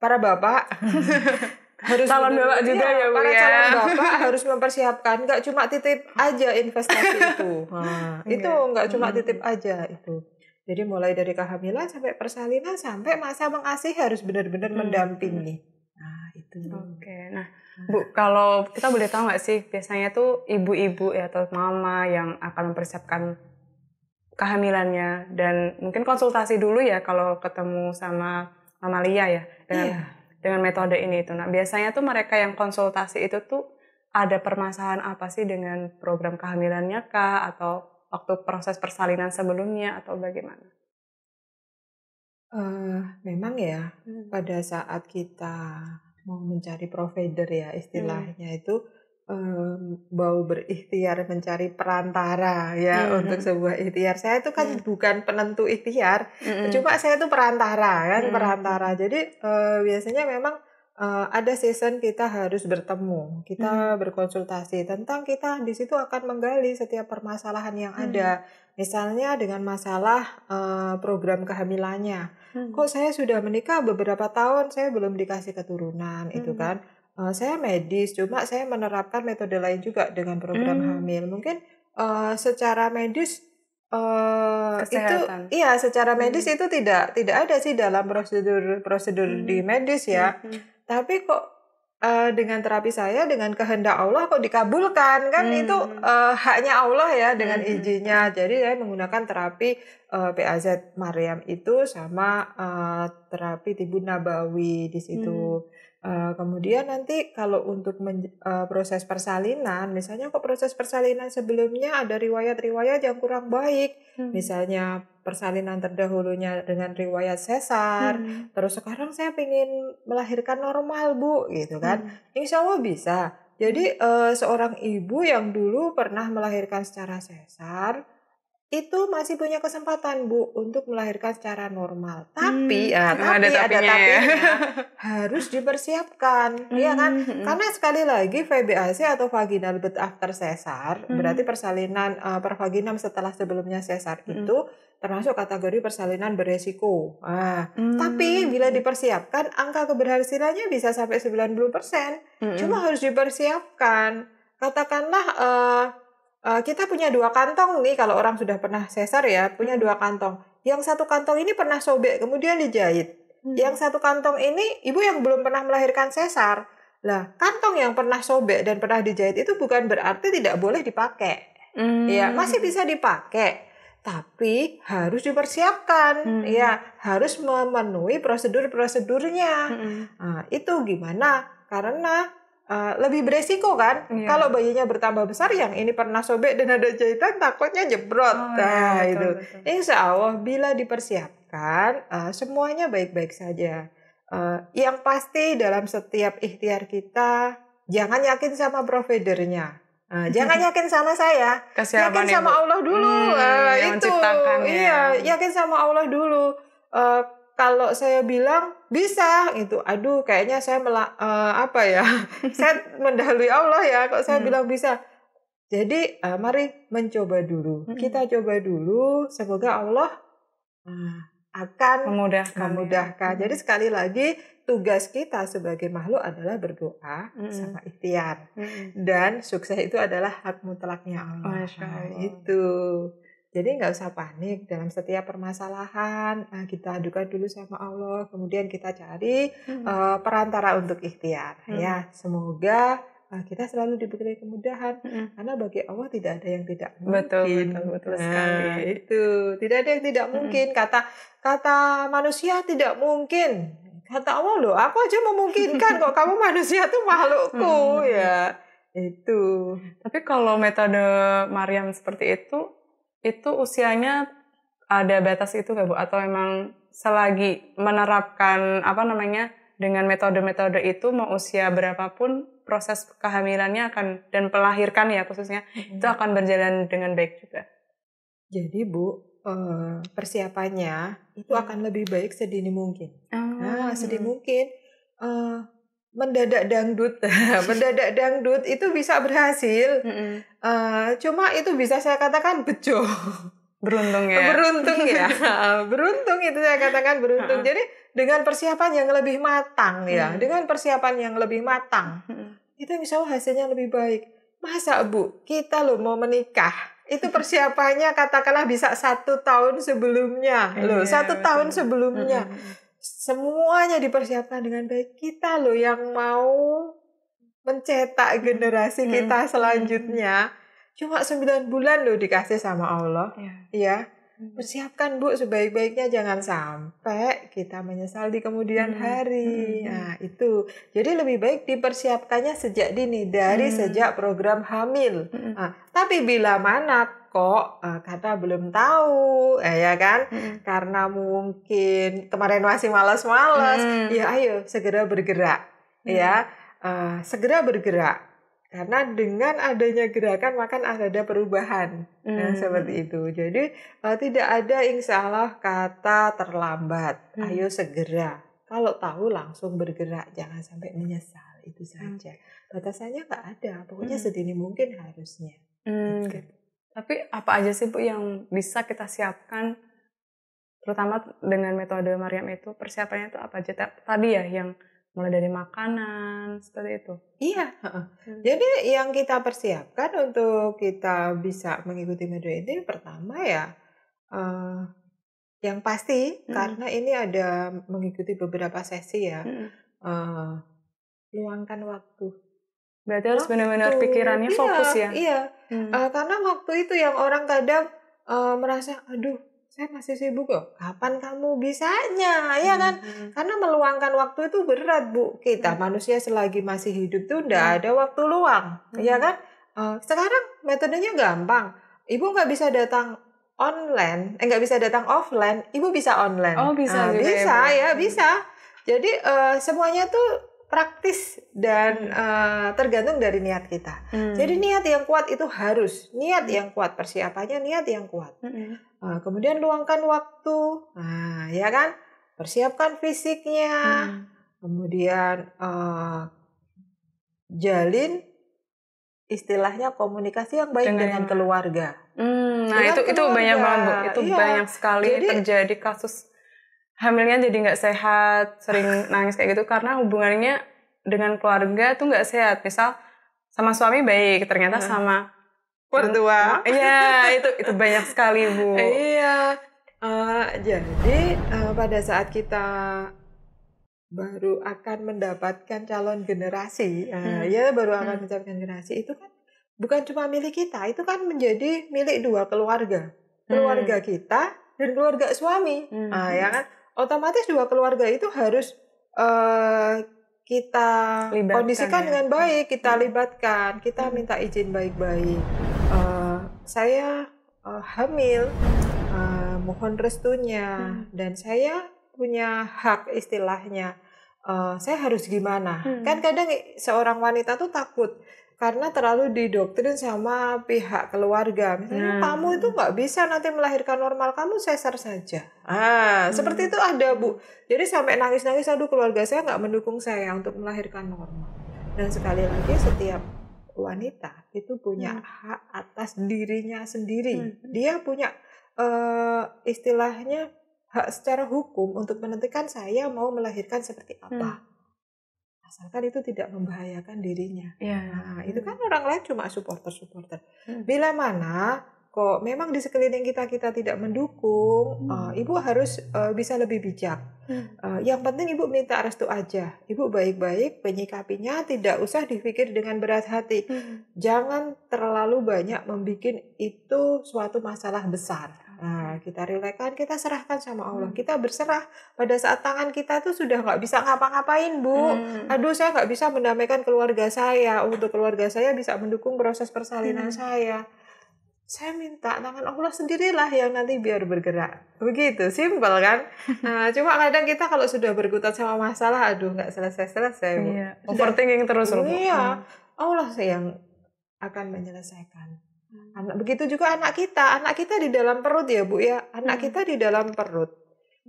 para bapak harus calon bapak iya, juga ya, ya Bu para ya. calon bapak harus mempersiapkan nggak cuma titip aja investasi itu nah, iya. itu nggak cuma hmm. titip aja itu jadi mulai dari kehamilan sampai persalinan sampai masa mengasih harus benar-benar hmm. mendampingi gitu. Oke, nah, nah Bu, kalau kita boleh tahu nggak sih biasanya tuh ibu-ibu ya atau mama yang akan mempersiapkan kehamilannya dan mungkin konsultasi dulu ya kalau ketemu sama mamalia ya dengan yeah. dengan metode ini itu. Nah biasanya tuh mereka yang konsultasi itu tuh ada permasalahan apa sih dengan program kehamilannya kah atau waktu proses persalinan sebelumnya atau bagaimana? Uh, memang ya hmm. pada saat kita mencari provider ya istilahnya hmm. itu um, mmm, bau berikhtiar mencari perantara ya hmm. untuk sebuah ikhtiar saya itu kan hmm. bukan penentu ikhtiar hmm. cuma saya itu perantara kan hmm. perantara jadi uh, biasanya memang uh, ada season kita harus bertemu, kita hmm. berkonsultasi tentang kita di situ akan menggali setiap permasalahan yang hmm. ada. Misalnya dengan masalah uh, program kehamilannya hmm. kok saya sudah menikah beberapa tahun saya belum dikasih keturunan hmm. itu kan uh, saya medis cuma saya menerapkan metode lain juga dengan program hmm. hamil mungkin uh, secara medis Uh, itu iya secara medis hmm. itu tidak tidak ada sih dalam prosedur prosedur hmm. di medis ya hmm. hmm. tapi kok uh, dengan terapi saya dengan kehendak Allah kok dikabulkan kan hmm. itu uh, haknya Allah ya dengan hmm. izinnya jadi saya menggunakan terapi uh, eh, PAZ Mariam itu sama uh, terapi tibu nabawi di situ hmm. Uh, kemudian nanti kalau untuk men, uh, proses persalinan, misalnya kok proses persalinan sebelumnya ada riwayat-riwayat yang kurang baik, hmm. misalnya persalinan terdahulunya dengan riwayat sesar, hmm. terus sekarang saya ingin melahirkan normal bu, gitu kan? Hmm. Insya Allah bisa. Jadi uh, seorang ibu yang dulu pernah melahirkan secara sesar itu masih punya kesempatan bu untuk melahirkan secara normal. Tapi, hmm, ya, tapi ada tapi ya. harus dipersiapkan, iya kan? hmm, ya kan? Karena sekali lagi VBAC atau vaginal birth after sesar hmm. berarti persalinan uh, eh, pervaginam setelah sebelumnya sesar hmm. itu termasuk kategori persalinan beresiko. Nah, hmm. tapi bila dipersiapkan angka keberhasilannya bisa sampai 90%. Hmm. Cuma harus dipersiapkan. Katakanlah uh, uh, kita punya dua kantong nih kalau orang sudah pernah sesar ya, punya dua kantong. Yang satu kantong ini pernah sobek kemudian dijahit. Hmm. Yang satu kantong ini ibu yang belum pernah melahirkan sesar. Lah, kantong yang pernah sobek dan pernah dijahit itu bukan berarti tidak boleh dipakai. Hmm. Ya, masih bisa dipakai tapi harus dipersiapkan mm -hmm. ya harus memenuhi prosedur-prosedurnya mm -hmm. nah, itu gimana karena uh, lebih beresiko kan yeah. kalau bayinya bertambah besar yang ini pernah sobek dan ada jahitan takutnya jebrot oh, nah ya, betul, itu betul. insya Allah bila dipersiapkan uh, semuanya baik-baik saja uh, yang pasti dalam setiap ikhtiar kita jangan yakin sama providernya Eh, jangan yakin sama saya, yakin sama Allah dulu. Hmm, eh, itu, ya. iya, yakin sama Allah dulu. Eh, kalau saya bilang bisa itu, aduh kayaknya saya melak uh, apa ya, saya mendahului Allah ya. Kalau saya hmm. bilang bisa, jadi uh, mari mencoba dulu. Hmm. Kita coba dulu, semoga Allah uh, akan memudahkan. Ya. memudahkan. Ya. Jadi hmm. sekali lagi tugas kita sebagai makhluk adalah berdoa mm. sama ikhtiar mm. dan sukses itu adalah hak mutlaknya Allah. Oh, Masya nah, Allah. Itu. Jadi nggak usah panik dalam setiap permasalahan. Nah, kita adukan dulu sama Allah, kemudian kita cari hmm. uh, perantara untuk ikhtiar. Hmm. Ya, semoga uh, kita selalu diberi kemudahan. Hmm. Karena bagi Allah tidak ada yang tidak mungkin. Betul, betul, betul nah, Itu tidak ada yang tidak mungkin. Hmm. Kata kata manusia tidak mungkin kata Allah loh aku aja memungkinkan kok kamu manusia tuh makhlukku hmm, hmm. ya itu tapi kalau metode Mariam seperti itu itu usianya ada batas itu gak bu atau emang selagi menerapkan apa namanya dengan metode-metode itu mau usia berapapun proses kehamilannya akan dan pelahirkan ya khususnya hmm. itu akan berjalan dengan baik juga jadi bu Eh, persiapannya itu hmm. akan lebih baik sedini mungkin. Oh. Nah, sedini mungkin uh, mendadak dangdut, mendadak dangdut itu bisa berhasil. Uh, cuma itu bisa saya katakan bejo. Beruntung ya. Beruntung iya. ya. beruntung itu saya katakan beruntung. Jadi dengan persiapan yang lebih matang ya, hmm. dengan persiapan yang lebih matang, hmm. itu insya hasilnya lebih baik. Masa bu, kita loh mau menikah itu persiapannya katakanlah bisa satu tahun sebelumnya loh yeah, satu betul. tahun sebelumnya semuanya dipersiapkan dengan baik kita loh yang mau mencetak generasi kita selanjutnya cuma sembilan bulan loh dikasih sama Allah yeah. ya iya. Hmm. persiapkan bu sebaik-baiknya jangan sampai kita menyesal di kemudian hmm. hari hmm, hmm, hmm. nah itu jadi lebih baik dipersiapkannya sejak dini dari hmm. sejak program hamil hmm. nah, tapi bila mana kok uh, kata belum tahu eh, ya kan hmm. karena mungkin kemarin masih malas-malas hmm. ya ayo segera bergerak hmm. ya uh, segera bergerak karena dengan adanya gerakan maka ada perubahan nah, hmm. nah, seperti itu jadi uh, tidak ada insya Allah kata terlambat hmm. ayo segera kalau tahu langsung bergerak jangan sampai menyesal itu saja hmm. batasannya nggak ada pokoknya hmm. sedini mungkin harusnya hmm. Gitu. tapi apa aja sih bu yang bisa kita siapkan terutama dengan metode Mariam itu persiapannya itu apa aja tadi ya yang mulai dari makanan seperti itu. Iya. Hmm. Jadi yang kita persiapkan untuk kita bisa mengikuti media ini pertama ya uh, yang pasti hmm. karena ini ada mengikuti beberapa sesi ya. Hmm. Uh, luangkan waktu. Berarti harus benar-benar pikirannya iya, fokus ya. Iya. Hmm. Uh, karena waktu itu yang orang kadang uh, merasa aduh saya masih sibuk loh. Kapan kamu bisanya? Ya kan? Hmm. Karena meluangkan waktu itu berat, Bu. Kita hmm. manusia selagi masih hidup tuh ndak hmm. ada waktu luang, hmm. ya kan? Eh, sekarang metodenya gampang. Ibu nggak bisa datang online, eh nggak bisa datang offline, ibu bisa online. Oh bisa, nah, bisa ya, ya hmm. bisa. Jadi uh, semuanya tuh praktis dan uh, tergantung dari niat kita. Hmm. Jadi niat yang kuat itu harus niat hmm. yang kuat persiapannya niat yang kuat. Hmm. Nah, kemudian luangkan waktu. Nah, ya kan? Persiapkan fisiknya. Hmm. Kemudian uh, jalin istilahnya komunikasi yang baik dengan, dengan keluarga. Hmm, nah itu keluarga. itu banyak banget bu, itu iya. banyak sekali jadi, terjadi kasus hamilnya jadi nggak sehat, sering nangis kayak gitu karena hubungannya dengan keluarga tuh nggak sehat. Misal sama suami baik, ternyata hmm. sama mertua. Iya, itu itu banyak sekali, Bu. Iya. Uh, jadi uh, pada saat kita baru akan mendapatkan calon generasi, uh, hmm. ya baru akan hmm. mendapatkan generasi itu kan bukan cuma milik kita, itu kan menjadi milik dua keluarga, keluarga hmm. kita dan keluarga suami, hmm. uh, ya kan. Otomatis dua keluarga itu harus uh, kita libatkan kondisikan ya. dengan baik, kita hmm. libatkan, kita hmm. minta izin baik-baik saya uh, hamil, uh, mohon restunya, hmm. dan saya punya hak istilahnya. Uh, saya harus gimana? Hmm. Kan kadang seorang wanita tuh takut karena terlalu didoktrin sama pihak keluarga. Misalnya hmm. kamu itu nggak bisa nanti melahirkan normal, kamu sesar saja. Ah, hmm. seperti itu ada bu. Jadi sampai nangis-nangis, aduh keluarga saya nggak mendukung saya untuk melahirkan normal. Dan sekali lagi setiap wanita itu punya hmm. hak atas dirinya sendiri. Hmm. Dia punya uh, istilahnya hak secara hukum untuk menentukan saya mau melahirkan seperti apa. Hmm. Asalkan itu tidak membahayakan dirinya. Ya. Nah, itu kan orang lain cuma supporter-supporter. Hmm. Bila mana kok memang di sekeliling kita kita tidak mendukung, hmm. uh, ibu harus uh, bisa lebih bijak. Hmm. Uh, yang penting ibu minta restu aja. Ibu baik-baik menyikapinya, tidak usah dipikir dengan berat hati. Hmm. Jangan terlalu banyak membuat itu suatu masalah besar. Nah, kita relakan, kita serahkan sama Allah. Hmm. Kita berserah pada saat tangan kita tuh sudah nggak bisa ngapa-ngapain, Bu. Hmm. Aduh, saya nggak bisa mendamaikan keluarga saya. Untuk keluarga saya bisa mendukung proses persalinan hmm. saya saya minta tangan Allah sendirilah yang nanti biar bergerak. Begitu, simpel kan? Nah, cuma kadang kita kalau sudah berkutat sama masalah, aduh nggak selesai-selesai. Iya. Overthinking terus. Iya, hmm. Allah yang akan menyelesaikan. Hmm. Anak begitu juga anak kita, anak kita di dalam perut ya bu ya, anak hmm. kita di dalam perut.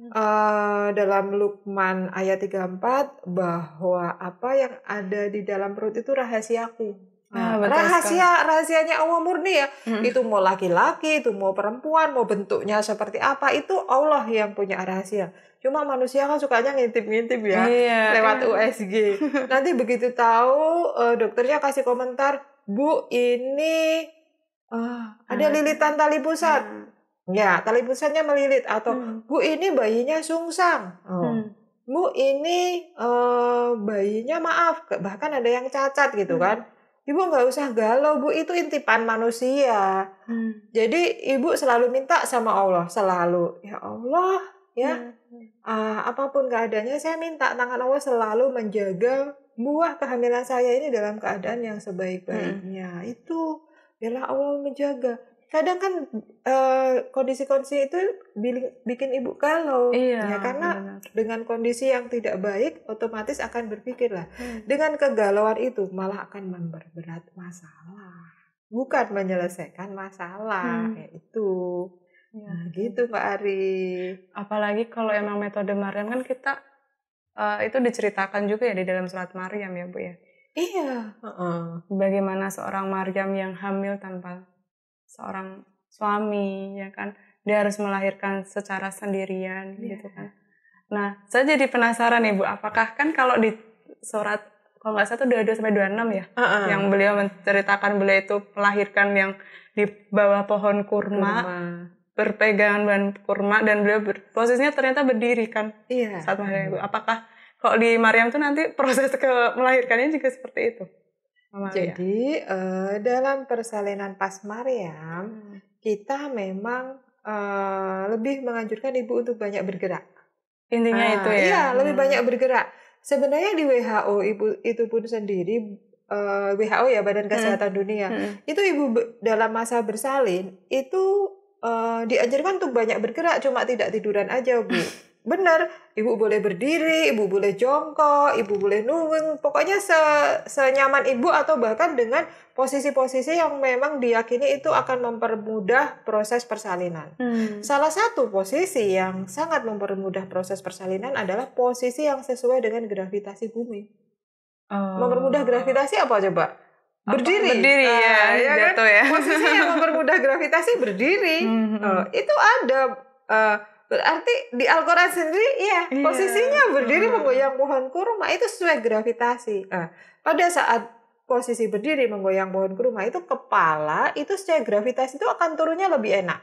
Uh, dalam Lukman ayat 34 bahwa apa yang ada di dalam perut itu rahasiaku. Nah, ah, rahasia sekali. rahasianya Allah murni ya. Hmm. Itu mau laki-laki, itu mau perempuan, mau bentuknya seperti apa itu Allah yang punya rahasia. Cuma manusia kan sukanya ngintip-ngintip ya iya, lewat iya. USG. Nanti begitu tahu eh, dokternya kasih komentar, "Bu, ini uh, ada hmm. lilitan tali pusat." Hmm. Ya, tali pusatnya melilit atau hmm. "Bu, ini bayinya sungsang." Oh. Hmm. Bu, ini uh, bayinya maaf, bahkan ada yang cacat gitu hmm. kan Ibu nggak usah galau, Bu. Itu intipan manusia. Hmm. Jadi ibu selalu minta sama Allah, selalu. Ya Allah, ya. Hmm. Uh, apapun keadaannya saya minta tangan Allah selalu menjaga buah kehamilan saya ini dalam keadaan yang sebaik-baiknya. Hmm. Itu biarlah Allah menjaga kadang kan eh, kondisi-kondisi uh, itu bikin ibu kalau iya, ya karena benar. dengan kondisi yang tidak baik otomatis akan berpikir lah hmm. dengan kegalauan itu malah akan memperberat masalah bukan menyelesaikan masalah hmm. yaitu ya. Iya, nah, gitu Pak Ari apalagi kalau emang metode Maryam kan kita uh, itu diceritakan juga ya di dalam surat Maryam ya Bu ya Iya. uh -uh. Bagaimana seorang Maryam yang hamil tanpa seorang suami ya kan dia harus melahirkan secara sendirian yeah. gitu kan nah saya jadi penasaran ibu apakah kan kalau di surat kalau nggak satu dua dua sampai dua enam ya uh -uh. yang beliau menceritakan beliau itu melahirkan yang di bawah pohon kurma, kurma. berpegangan dengan kurma dan beliau ber, posisinya ternyata berdiri kan yeah. saat melahirkan ibu hmm. apakah kalau di Maryam tuh nanti proses ke melahirkannya juga seperti itu Mamalia. Jadi uh, dalam persalinan pas Mariam hmm. kita memang uh, lebih menganjurkan ibu untuk banyak bergerak. Intinya uh, itu ya. Iya, hmm. lebih banyak bergerak. Sebenarnya di WHO ibu itu pun sendiri uh, eh, WHO ya Badan hmm. Kesehatan hmm. Dunia hmm. itu ibu dalam masa bersalin itu uh, diajarkan untuk banyak bergerak cuma tidak tiduran aja bu. benar ibu boleh berdiri ibu boleh jongkok ibu boleh nungging pokoknya se senyaman ibu atau bahkan dengan posisi-posisi yang memang diyakini itu akan mempermudah proses persalinan hmm. salah satu posisi yang sangat mempermudah proses persalinan adalah posisi yang sesuai dengan gravitasi bumi oh. mempermudah gravitasi apa coba berdiri apa? berdiri uh, ya, ah, ya jatuh iya gitu kan? ya posisi yang mempermudah gravitasi berdiri hmm. uh, itu ada uh, Berarti di Al-Quran sendiri iya, iya. posisinya berdiri hmm. menggoyang pohon kurma itu sesuai gravitasi. Nah, pada saat posisi berdiri menggoyang pohon kurma itu kepala itu sesuai gravitasi itu akan turunnya lebih enak.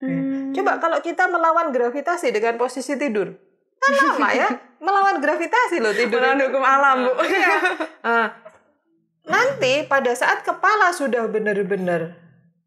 Hmm. Coba kalau kita melawan gravitasi dengan posisi tidur. Kan lama ya, melawan gravitasi loh tidur. Melawan hukum alam, Bu. Iya. Ah. nanti pada saat kepala sudah benar-benar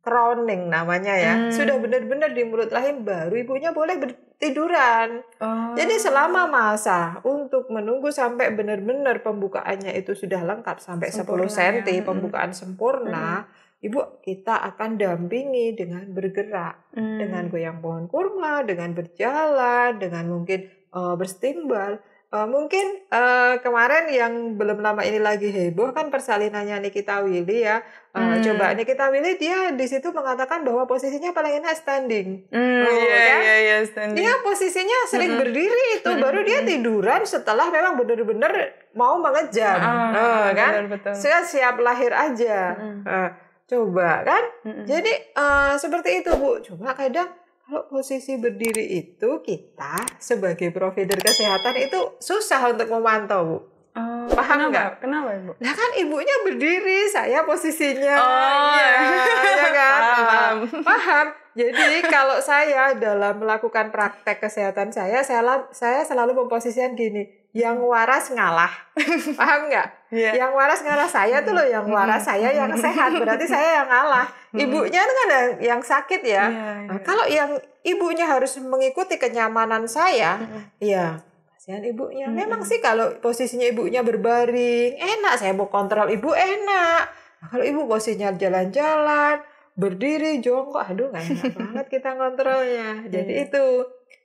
crowning namanya ya. Hmm. Sudah benar-benar di mulut rahim baru ibunya boleh tiduran. Oh. Jadi selama masa untuk menunggu sampai benar-benar pembukaannya itu sudah lengkap sampai sempurna 10 cm ya. Hmm. pembukaan sempurna, hmm. Ibu kita akan dampingi dengan bergerak, hmm. dengan goyang pohon kurma, dengan berjalan, dengan mungkin uh, eh, berstimbal. Uh, mungkin uh, kemarin yang belum lama ini lagi heboh kan persalinannya Nikita Willy ya. Uh, hmm. Coba Nikita Willy dia di situ mengatakan bahwa posisinya paling enak standing. Hmm, oh, iya, kan? iya, iya, Dia posisinya sering -hmm. berdiri itu, baru dia tiduran setelah memang benar-benar mau mengejar, Oh, ah, uh, kan? Saya siap lahir aja. -hmm. uh, coba kan? -hmm. Jadi uh, seperti itu bu. Cuma kadang kalau posisi berdiri itu kita sebagai provider kesehatan itu susah untuk memantau, Bu. Oh, Paham nggak? Kenapa ibu? Nah kan ibunya berdiri, saya posisinya. Oh, ya, ya kan? Paham. Paham. Jadi kalau saya dalam melakukan praktek kesehatan saya, saya saya selalu memposisikan gini, yang waras ngalah. Paham nggak? Yeah. Yang waras ngalah saya tuh loh, yang waras saya yang sehat. Berarti saya yang ngalah. Ibunya kan yang sakit ya. Yeah, yeah. Nah, kalau yang ibunya harus mengikuti kenyamanan saya, ya kasihan ibunya hmm. memang sih kalau posisinya ibunya berbaring enak saya mau kontrol ibu enak nah, kalau ibu posisinya jalan-jalan berdiri jongkok aduh gak enak banget kita kontrolnya jadi hmm. itu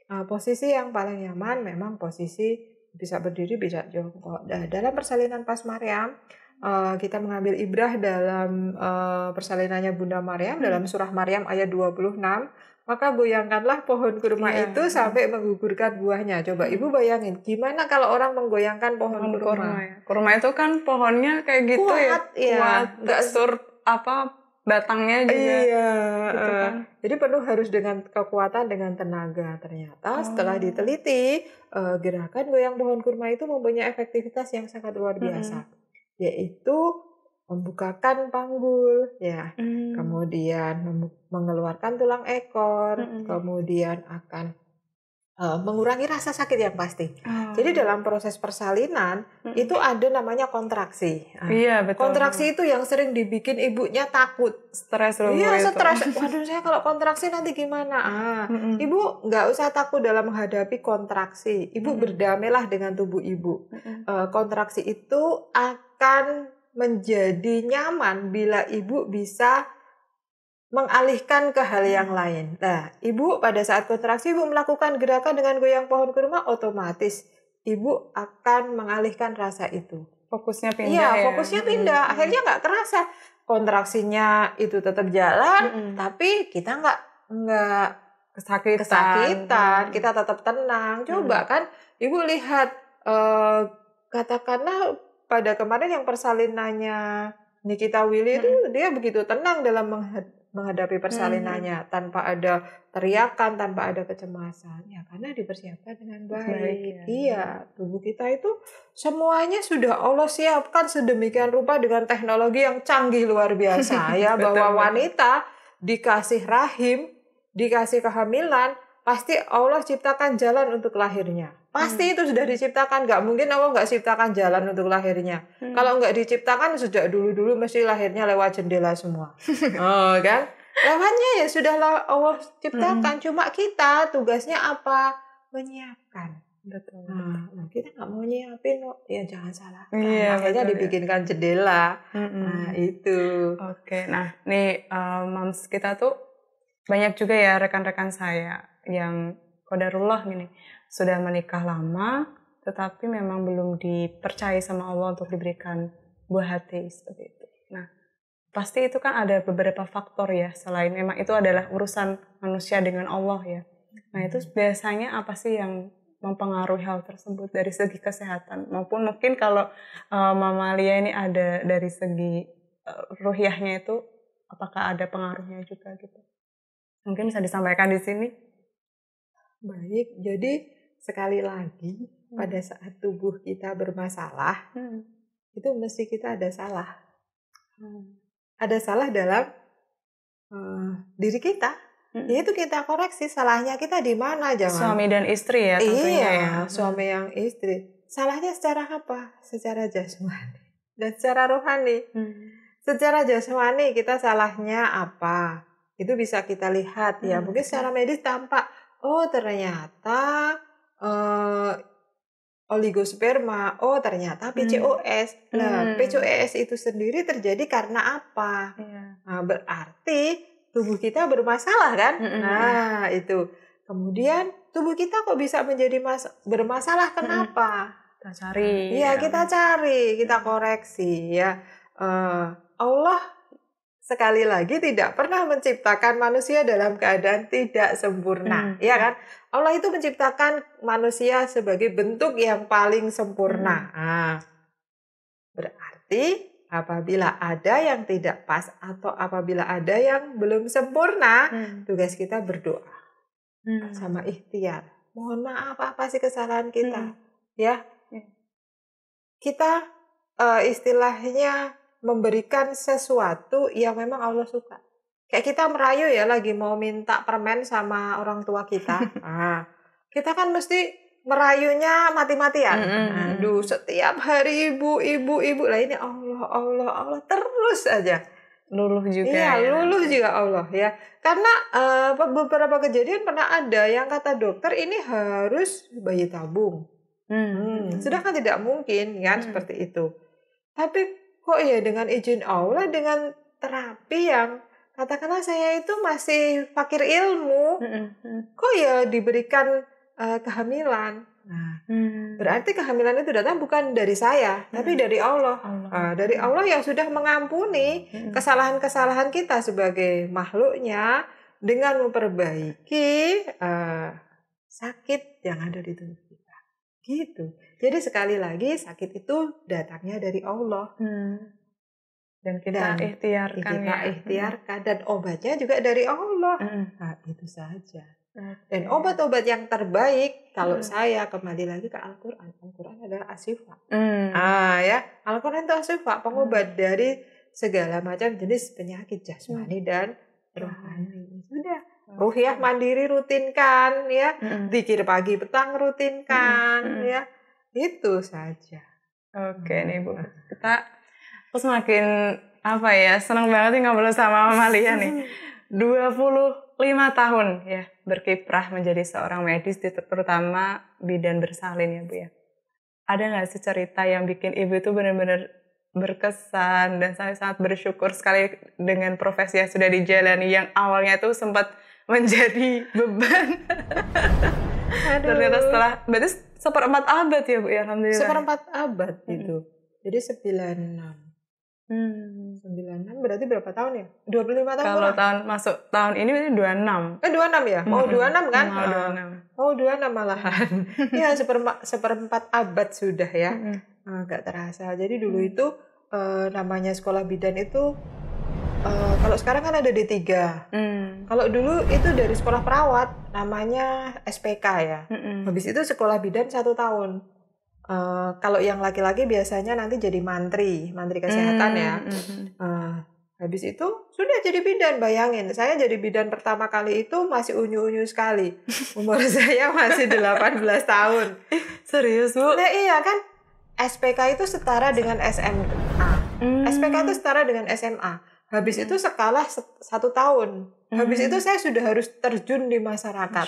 nah, posisi yang paling nyaman memang posisi bisa berdiri bisa jongkok nah, dalam persalinan pas Maryam uh, kita mengambil ibrah dalam uh, persalinannya Bunda Maryam hmm. dalam surah Maryam ayat 26 maka goyangkanlah pohon kurma iya, itu sampai menggugurkan buahnya. Coba ibu bayangin, gimana kalau orang menggoyangkan pohon, pohon kurma? Kurma, ya. kurma itu kan pohonnya kayak gitu kuat, ya, kuat, ya. gak sur apa batangnya juga. Iya. Gitu kan. Uh, jadi perlu harus dengan kekuatan dengan tenaga. Ternyata oh. setelah diteliti, uh, gerakan goyang pohon kurma itu mempunyai efektivitas yang sangat luar biasa, hmm. yaitu membukakan panggul ya mm. kemudian mengeluarkan tulang ekor hmm. hmm, hmm. kemudian akan uh, mengurangi rasa sakit yang pasti oh. jadi dalam proses persalinan hmm. itu ada namanya kontraksi nah, iya betul kontraksi itu yang sering dibikin ibunya takut stres loh iya stres waduh saya kalau kontraksi nanti gimana ah hmm, hmm. ibu nggak usah takut dalam menghadapi kontraksi ibu hmm. berdamailah dengan tubuh ibu hmm. uh, kontraksi itu akan menjadi nyaman bila ibu bisa mengalihkan ke hal yang hmm. lain. Nah, ibu pada saat kontraksi ibu melakukan gerakan dengan goyang pohon kurma otomatis ibu akan mengalihkan rasa itu. Fokusnya pindah. Iya, ya. fokusnya pindah. Hmm. Akhirnya nggak terasa kontraksinya itu tetap jalan, hmm. tapi kita nggak nggak kesakitan. kesakitan. Hmm. Kita tetap tenang. Coba hmm. kan, ibu lihat. Uh, katakanlah pada kemarin yang persalinannya Nikita Willy hmm. itu dia begitu tenang dalam menghadapi persalinannya hmm. tanpa ada teriakan, tanpa ada kecemasan. Ya karena dipersiapkan dengan baik. Iya, iya. tubuh kita itu semuanya sudah Allah siapkan sedemikian rupa dengan teknologi yang canggih luar biasa ya bahwa wanita dikasih rahim, dikasih kehamilan, pasti Allah ciptakan jalan untuk lahirnya. Pasti hmm. itu sudah diciptakan. nggak mungkin Allah nggak ciptakan jalan untuk lahirnya. Hmm. Kalau nggak diciptakan sudah dulu-dulu mesti lahirnya lewat jendela semua. oh kan? Lewatnya ya sudah Allah ciptakan. Hmm. Cuma kita tugasnya apa? Menyiapkan. Betul. Nah, nah kita nggak mau nyiapin Ya jangan salah. Iya, Makanya betul, ya. dibikinkan ya. jendela. hmm. Nah, itu. Oke. Okay. Nah, nih uh, moms kita tuh banyak juga ya rekan-rekan saya yang kodarullah gini sudah menikah lama tetapi memang belum dipercaya sama Allah untuk diberikan buah hati seperti itu. Nah, pasti itu kan ada beberapa faktor ya selain memang itu adalah urusan manusia dengan Allah ya. Nah, itu hmm. biasanya apa sih yang mempengaruhi hal tersebut dari segi kesehatan maupun mungkin kalau uh, Mama Lia ini ada dari segi uh, eh, ruhiyahnya itu apakah ada pengaruhnya juga gitu. Mungkin bisa disampaikan di sini. Baik, jadi sekali lagi hmm. pada saat tubuh kita bermasalah, hmm. itu mesti kita ada salah. Hmm. Ada salah dalam uh, diri kita. Hmm. itu kita koreksi salahnya kita di mana jangan. Suami dan istri ya tentunya. Iya, ya. suami hmm. yang istri. Salahnya secara apa? Secara jasmani dan secara rohani. Hmm. Secara jasmani kita salahnya apa? Itu bisa kita lihat ya. hmm. ya. Mungkin secara medis tampak oh ternyata uh, eh, oligosperma, oh ternyata PCOS. Hmm. Nah, hmm. PCOS itu sendiri terjadi karena apa? Yeah. Nah, berarti tubuh kita bermasalah kan? Hmm, hmm, hmm. Nah, itu. Kemudian tubuh kita kok bisa menjadi mas bermasalah kenapa? Kita cari. Iya, ya. kita cari, kita koreksi ya. Uh, Allah sekali lagi tidak pernah menciptakan manusia dalam keadaan tidak sempurna, hmm. ya kan? Allah itu menciptakan manusia sebagai bentuk yang paling sempurna. Hmm. Ah. berarti apabila ada yang tidak pas atau apabila ada yang belum sempurna, hmm. tugas kita berdoa hmm. sama ikhtiar. Mohon maaf apa sih kesalahan kita, hmm. ya? Hmm. Kita uh, istilahnya memberikan sesuatu yang memang Allah suka. Kayak kita merayu ya lagi mau minta permen sama orang tua kita. Nah, kita kan mesti merayunya mati-matian. Mm -hmm. Aduh, setiap hari ibu, ibu, ibu lah ini Allah, Allah, Allah terus aja. Luluh juga. Iya, ya. luluh juga Allah ya. Karena uh, beberapa kejadian pernah ada yang kata dokter ini harus bayi tabung. Mm -hmm. Hmm. Sedangkan tidak mungkin kan -hmm. seperti itu. Tapi kok ya dengan izin Allah dengan terapi yang katakanlah saya itu masih fakir ilmu kok ya diberikan uh, kehamilan Nah, hmm. berarti kehamilan itu datang bukan dari saya, hmm. tapi dari Allah. Allah. Nah, dari Allah yang sudah mengampuni kesalahan-kesalahan hmm. kita sebagai makhluknya dengan memperbaiki uh, sakit yang ada di tubuh kita. Gitu. Jadi sekali lagi sakit itu datangnya dari Allah. Hmm. Dan kita dan ikhtiarkan kita ya. Hmm. ikhtiarkan dan obatnya juga dari Allah. Hmm. Nah, itu saja. Dan obat-obat yang terbaik kalau hmm. saya kembali lagi ke Al-Qur'an. Al-Qur'an adalah asyifa. Hmm. Ah ya, Al-Qur'an itu asyifa, pengobat hmm. dari segala macam jenis penyakit jasmani hmm. dan iya. rohani. Sudah. Ruhiyah mandiri rutinkan ya, dikir hmm. pagi petang rutinkan hmm. hmm. ya itu saja. Oke hmm. nih Bu, kita aku semakin apa ya senang banget nih ngobrol sama Mama Lia nih. 25 tahun ya berkiprah menjadi seorang medis, terutama bidan bersalin ya Bu ya. Ada nggak sih cerita yang bikin Ibu itu benar-benar berkesan dan saya sangat bersyukur sekali dengan profesi yang sudah dijalani yang awalnya itu sempat menjadi beban. Aduh. Ternyata setelah berarti seperempat abad ya Bu ya alhamdulillah. Seperempat abad gitu. -hmm. Jadi 96. Hmm. 96 berarti berapa tahun ya? 25 tahun. Kalau kurang. tahun masuk tahun ini berarti 26. Eh 26 ya? Mau mm 26 kan? Mau oh, 26. Mau 26 malahan. Iya seperempat seperempat abad sudah ya. Mm -hmm. Agak ah, terasa. Jadi dulu itu eh, namanya sekolah bidan itu Eh, kalau sekarang kan ada D3. Hmm. Kalau dulu itu dari sekolah perawat namanya SPK ya. Hmm. Habis itu sekolah bidan satu tahun. Uh, kalau yang laki-laki biasanya nanti jadi mantri, mantri kesehatan hmm. ya. Hmm. Uh, habis itu sudah jadi bidan, bayangin. Saya jadi bidan pertama kali itu masih unyu-unyu sekali. Umur saya masih 18 tahun. Serius, Bu? Nah, iya kan. SPK itu setara dengan SMA. Hmm. SPK itu setara dengan SMA habis itu sekalah satu tahun habis hmm. itu saya sudah harus terjun di masyarakat,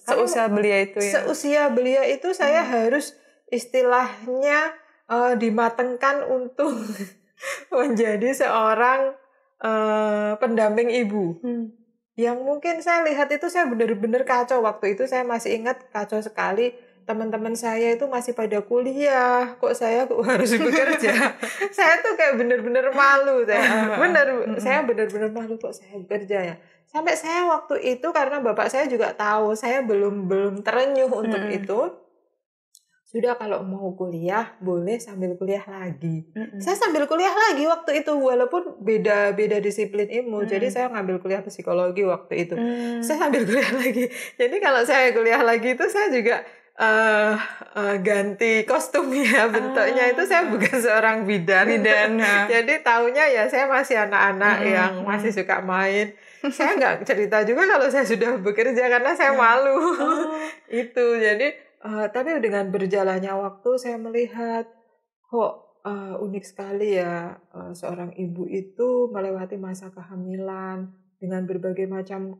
seusia belia itu ya seusia belia itu saya -hmm. harus istilahnya uh, dimatengkan untuk menjadi seorang uh, pendamping ibu Hmm. yang mungkin saya lihat itu saya benar-benar kacau waktu itu saya masih ingat kacau sekali teman-teman saya itu masih pada kuliah kok saya kok harus bekerja saya tuh kayak bener-bener malu saya bener saya bener-bener malu kok saya bekerja ya sampai saya waktu itu karena bapak saya juga tahu saya belum belum terenyuh untuk hmm. itu sudah kalau mau kuliah boleh sambil kuliah lagi mm saya sambil kuliah lagi waktu itu walaupun beda beda disiplin ilmu mm. jadi saya ngambil kuliah psikologi waktu itu mm. saya sambil kuliah lagi jadi kalau saya kuliah lagi itu saya juga uh, uh, ganti kostum ya bentuknya uh, itu saya ah. bukan seorang bidan bidan jadi tahunya ya saya masih anak-anak hmm. yang masih suka main saya nggak cerita juga kalau saya sudah bekerja karena saya ya. malu oh. itu jadi uh, tapi dengan berjalannya waktu saya melihat kok uh, unik sekali ya uh, seorang ibu itu melewati masa kehamilan dengan berbagai macam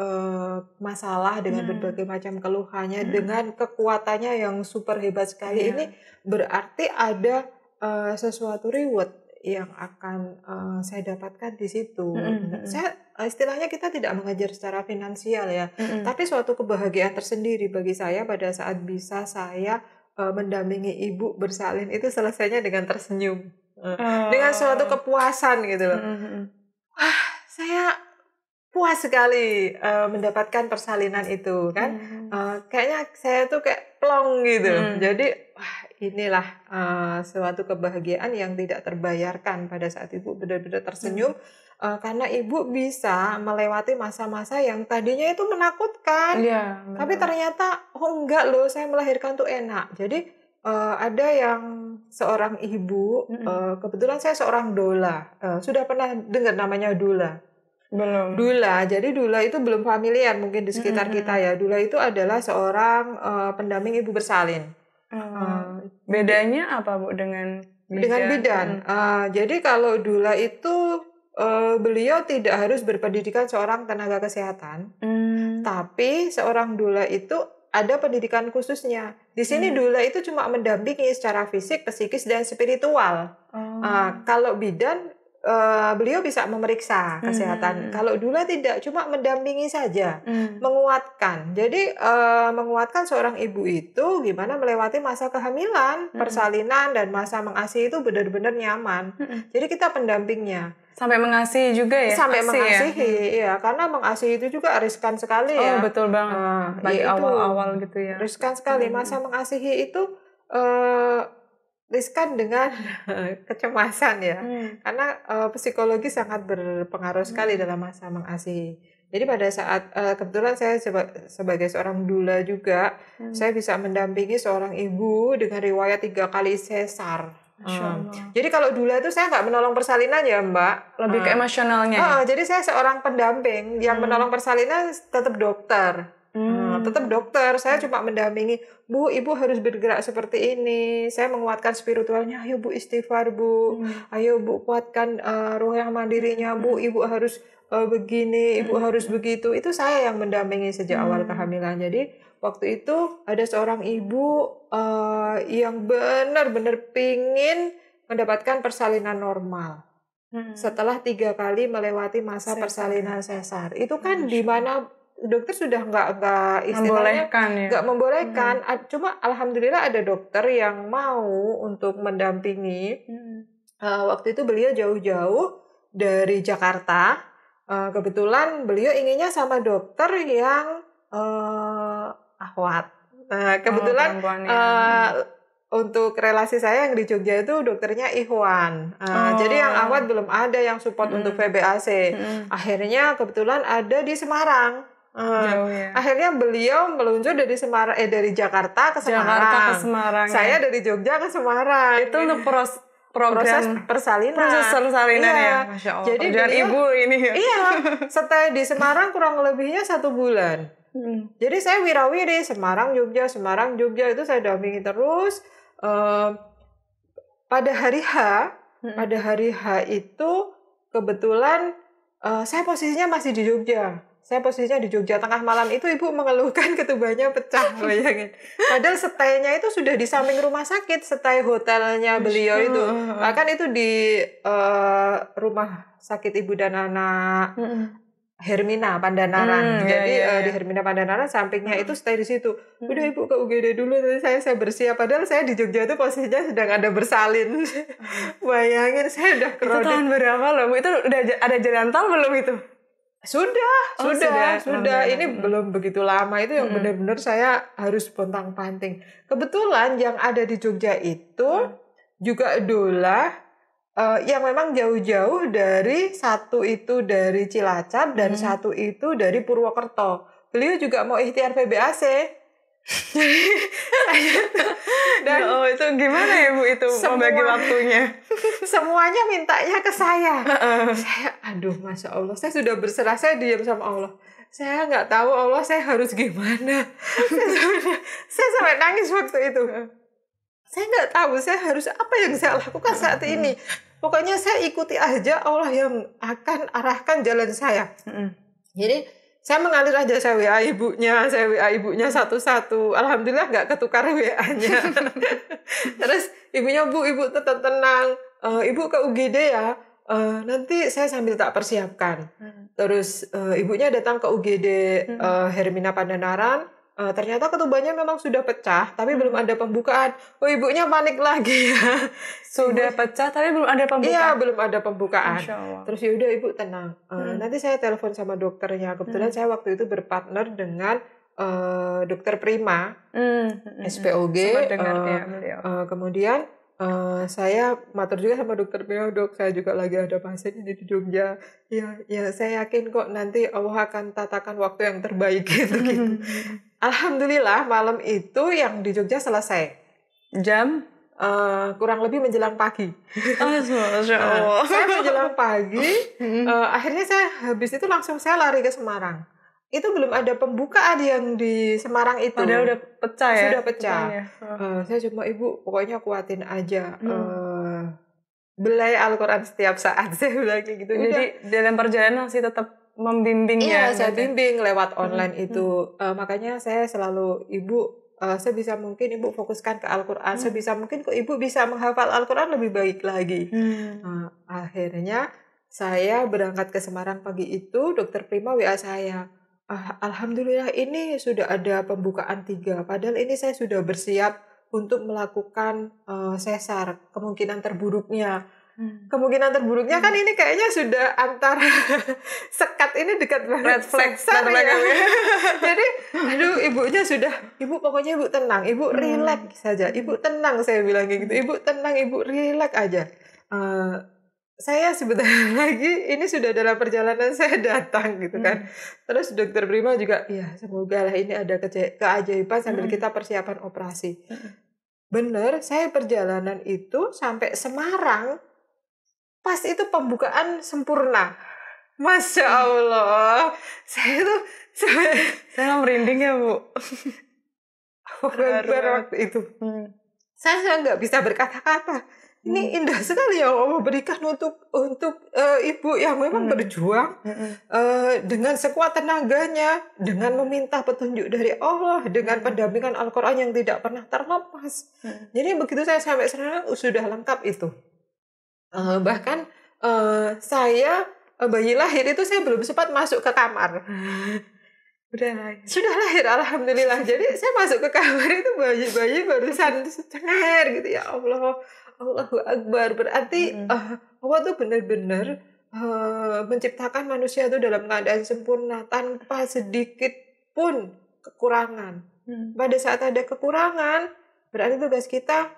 Eh, masalah dengan hmm. berbagai macam keluhannya hmm. dengan kekuatannya yang super hebat sekali yeah. ini berarti ada uh, sesuatu reward yang akan uh, saya dapatkan di situ. Hmm, hmm, -hmm. Saya istilahnya kita tidak mengejar secara finansial ya, hmm, -hmm. tapi suatu kebahagiaan tersendiri bagi saya pada saat bisa saya uh, mendampingi ibu bersalin itu selesainya dengan tersenyum, oh. dengan suatu oh. kepuasan gitu loh. -hmm. Wah, saya puas sekali uh, mendapatkan persalinan itu kan hmm. uh, kayaknya saya tuh kayak plong gitu hmm. jadi wah inilah uh, suatu kebahagiaan yang tidak terbayarkan pada saat ibu benar-benar tersenyum hmm. uh, karena ibu bisa melewati masa-masa yang tadinya itu menakutkan ya, tapi ternyata oh enggak loh saya melahirkan tuh enak jadi uh, ada yang seorang ibu hmm. uh, kebetulan saya seorang dola uh, sudah pernah dengar namanya dola belum Dula jadi Dula itu belum familiar mungkin di sekitar mm -hmm. kita ya Dula itu adalah seorang uh, pendamping ibu bersalin mm. uh, bedanya apa bu dengan bidan? dengan bidan uh, jadi kalau Dula itu uh, beliau tidak harus berpendidikan seorang tenaga kesehatan mm. tapi seorang Dula itu ada pendidikan khususnya di sini hmm. Dula itu cuma mendampingi secara fisik, psikis dan spiritual. Oh. Uh, kalau bidan uh, beliau bisa memeriksa hmm. kesehatan. Mm. Kalau dulu tidak, cuma mendampingi saja, mm. menguatkan. Jadi uh, menguatkan seorang ibu itu gimana melewati masa kehamilan, mm. persalinan dan masa mengasihi itu benar-benar nyaman. Mm. Jadi kita pendampingnya. Sampai mengasihi juga ya. Sampai Asih ya? mengasihi, ya? ya. Karena mengasihi itu juga riskan sekali oh, ya. Oh betul banget. Uh, Bagi awal-awal gitu ya. Riskan sekali hmm. masa mengasihi itu. Uh, riskan dengan kecemasan ya, hmm. karena uh, psikologi sangat berpengaruh sekali hmm. dalam masa mengasihi. Jadi pada saat uh, kebetulan saya seba, sebagai seorang dula juga, hmm. saya bisa mendampingi seorang ibu dengan riwayat tiga kali sesar. Hmm. Jadi kalau dula itu saya nggak menolong persalinan ya Mbak. Lebih hmm. ke emosionalnya. Uh, jadi saya seorang pendamping yang hmm. menolong persalinan tetap dokter. Ah, hmm. Tetap dokter, saya cuma mendampingi, Bu, Ibu harus bergerak seperti ini. Saya menguatkan spiritualnya, ayo Bu istighfar, Bu. Hmm. Ayo Bu kuatkan ah, uh, roh yang mandirinya, Bu. Hmm. Ibu harus uh, begini, Ibu hmm. harus begitu. Itu saya yang mendampingi sejak hmm. awal kehamilan. Jadi, waktu itu ada seorang ibu uh, yang benar-benar pingin mendapatkan persalinan normal. Hmm. Setelah tiga kali melewati masa sesar. persalinan sesar, itu kan hmm. di mana dokter sudah nggak nggak istilahnya membolehkan, ya? membolehkan. Hmm. cuma alhamdulillah ada dokter yang mau untuk mendampingi hmm. uh, waktu itu beliau jauh-jauh dari Jakarta uh, kebetulan beliau inginnya sama dokter yang uh, eh, akhwat uh, kebetulan oh, uh, untuk relasi saya yang di Jogja itu dokternya Ikhwan. Uh, oh. Jadi yang oh. ahwat belum ada yang support hmm. untuk VBAC. Hmm. Akhirnya kebetulan ada di Semarang ya. Akhirnya beliau meluncur dari Semarang eh dari Jakarta ke Semarang. Jakarta ke Semarang. Saya ya. dari Jogja ke Semarang. Itu untuk pros proses persalinan. Proses persalinan iya. ya. Masya Allah. Jadi dan ibu ini. Ya. Iya. Setelah di Semarang kurang lebihnya satu bulan. Hmm. Jadi saya wirawiri Semarang Jogja Semarang Jogja itu saya dampingi terus. Uh, pada hari H, hmm. pada hari H itu kebetulan uh, saya posisinya masih di Jogja saya posisinya di Jogja tengah malam itu ibu mengeluhkan ketubahnya pecah bayangin padahal setainya itu sudah di samping rumah sakit setai hotelnya beliau itu bahkan itu di uh, rumah sakit ibu dan anak Hermina Pandanaran. Hmm, Jadi iya, eh, iya. Uh, di Hermina Pandanaran sampingnya itu stay di situ. Udah Ibu ke UGD dulu nanti saya saya bersiap, Padahal saya di Jogja itu posisinya sedang ada bersalin. Mm. Bayangin saya udah crowded. Itu tahun berapa loh Itu udah ada jalan tol belum itu? Sudah, oh, sudah, sudah. sudah. Ini hmm. belum begitu lama itu yang hmm. benar-benar saya harus pontang panting. Kebetulan yang ada di Jogja itu hmm. juga dola uh, eh, yang memang jauh-jauh dari satu itu dari Cilacap dan hmm. satu itu dari Purwokerto. Beliau juga mau ikhtiar PBAC. dan oh itu gimana ya bu itu semua, membagi waktunya semuanya mintanya ke saya saya aduh masya allah saya sudah berserah saya diam sama allah saya nggak tahu allah saya harus gimana saya sampai nangis waktu itu saya nggak tahu saya harus apa yang saya lakukan saat ini pokoknya saya ikuti aja allah yang akan arahkan jalan saya jadi saya mengalir aja saya WA ibunya, saya WA ibunya satu-satu. Alhamdulillah nggak ketukar WA-nya. Terus ibunya bu, ibu tetap tenang. E, ibu ke UGD ya. E, nanti saya sambil tak persiapkan. Hmm. Terus e, ibunya datang ke UGD hmm. e, Hermina Pandanaran Uh, ternyata ketubannya memang sudah pecah, tapi hmm. belum ada pembukaan. Oh ibunya panik lagi ya. Sudah pecah, tapi belum ada iya, pembukaan. Iya, belum ada pembukaan. Terus yaudah ibu tenang. Uh, hmm. Nanti saya telepon sama dokternya. Kebetulan hmm. saya waktu itu berpartner dengan uh, dokter Prima, hmm. hmm, hmm. SPOG. Dengar, uh, ya, uh, kemudian Uh, saya matur juga sama dokter Prima, dok saya juga lagi ada pasien ini di Jogja ya ya saya yakin kok nanti Allah akan tatakan waktu yang terbaik gitu gitu Alhamdulillah malam itu yang di Jogja selesai jam uh, kurang lebih menjelang pagi. Oh, uh, saya menjelang pagi, uh, akhirnya saya habis itu langsung saya lari ke Semarang. Itu belum ada pembukaan yang di Semarang itu. Padahal udah pecah ya. Sudah pecah. Uh, saya cuma ibu, pokoknya kuatin aja. Hmm. Uh, belai Al-Quran setiap saat saya bilang gitu. Jadi Udah. dalam perjalanan sih tetap membimbing ya, iya, saya bimbing lewat online hmm. itu. Uh, makanya saya selalu ibu uh, eh, sebisa mungkin ibu fokuskan ke Al-Qur'an, hmm. sebisa mungkin kok ibu bisa menghafal Al-Qur'an lebih baik lagi. Hmm. Uh, akhirnya saya berangkat ke Semarang pagi itu, dokter Prima WA saya. Uh, Alhamdulillah ini sudah ada pembukaan tiga. Padahal ini saya sudah bersiap untuk melakukan uh, sesar kemungkinan terburuknya Hmm. Kemungkinan terburuknya kan hmm. kan ini kayaknya sudah antara sekat ini dekat banget flexer ya. ya. Jadi aduh ibunya sudah ibu pokoknya ibu tenang, ibu hmm. relax saja. Ibu tenang saya bilang gitu. Ibu tenang, ibu relax aja. Uh, saya sebentar lagi ini sudah dalam perjalanan saya datang gitu kan. Hmm. Terus dokter Prima juga, ya semoga lah ini ada keajaiban sambil hmm. kita persiapan operasi. Hmm. Bener, saya perjalanan itu sampai Semarang pas itu pembukaan sempurna. Masya Allah, saya tuh saya, saya merinding ya bu. Berat waktu itu. Hmm. Saya nggak bisa berkata-kata. Ini hmm. indah sekali yang Allah berikan untuk untuk uh, ibu yang memang hmm. berjuang hmm. Uh, dengan sekuat tenaganya, dengan meminta petunjuk dari Allah, dengan hmm. pendampingan Al-Quran yang tidak pernah terlepas. Hmm. Jadi begitu saya sampai sana sudah lengkap itu uh, bahkan uh, saya eh, bayi lahir itu saya belum sempat masuk ke kamar udah lahir. sudah lahir alhamdulillah jadi saya masuk ke kamar itu bayi-bayi barusan cengar gitu ya Allah Allahu Akbar berarti uh, Allah tuh benar-benar uh, menciptakan manusia itu dalam keadaan sempurna tanpa sedikit pun kekurangan mm. pada saat ada kekurangan berarti tugas kita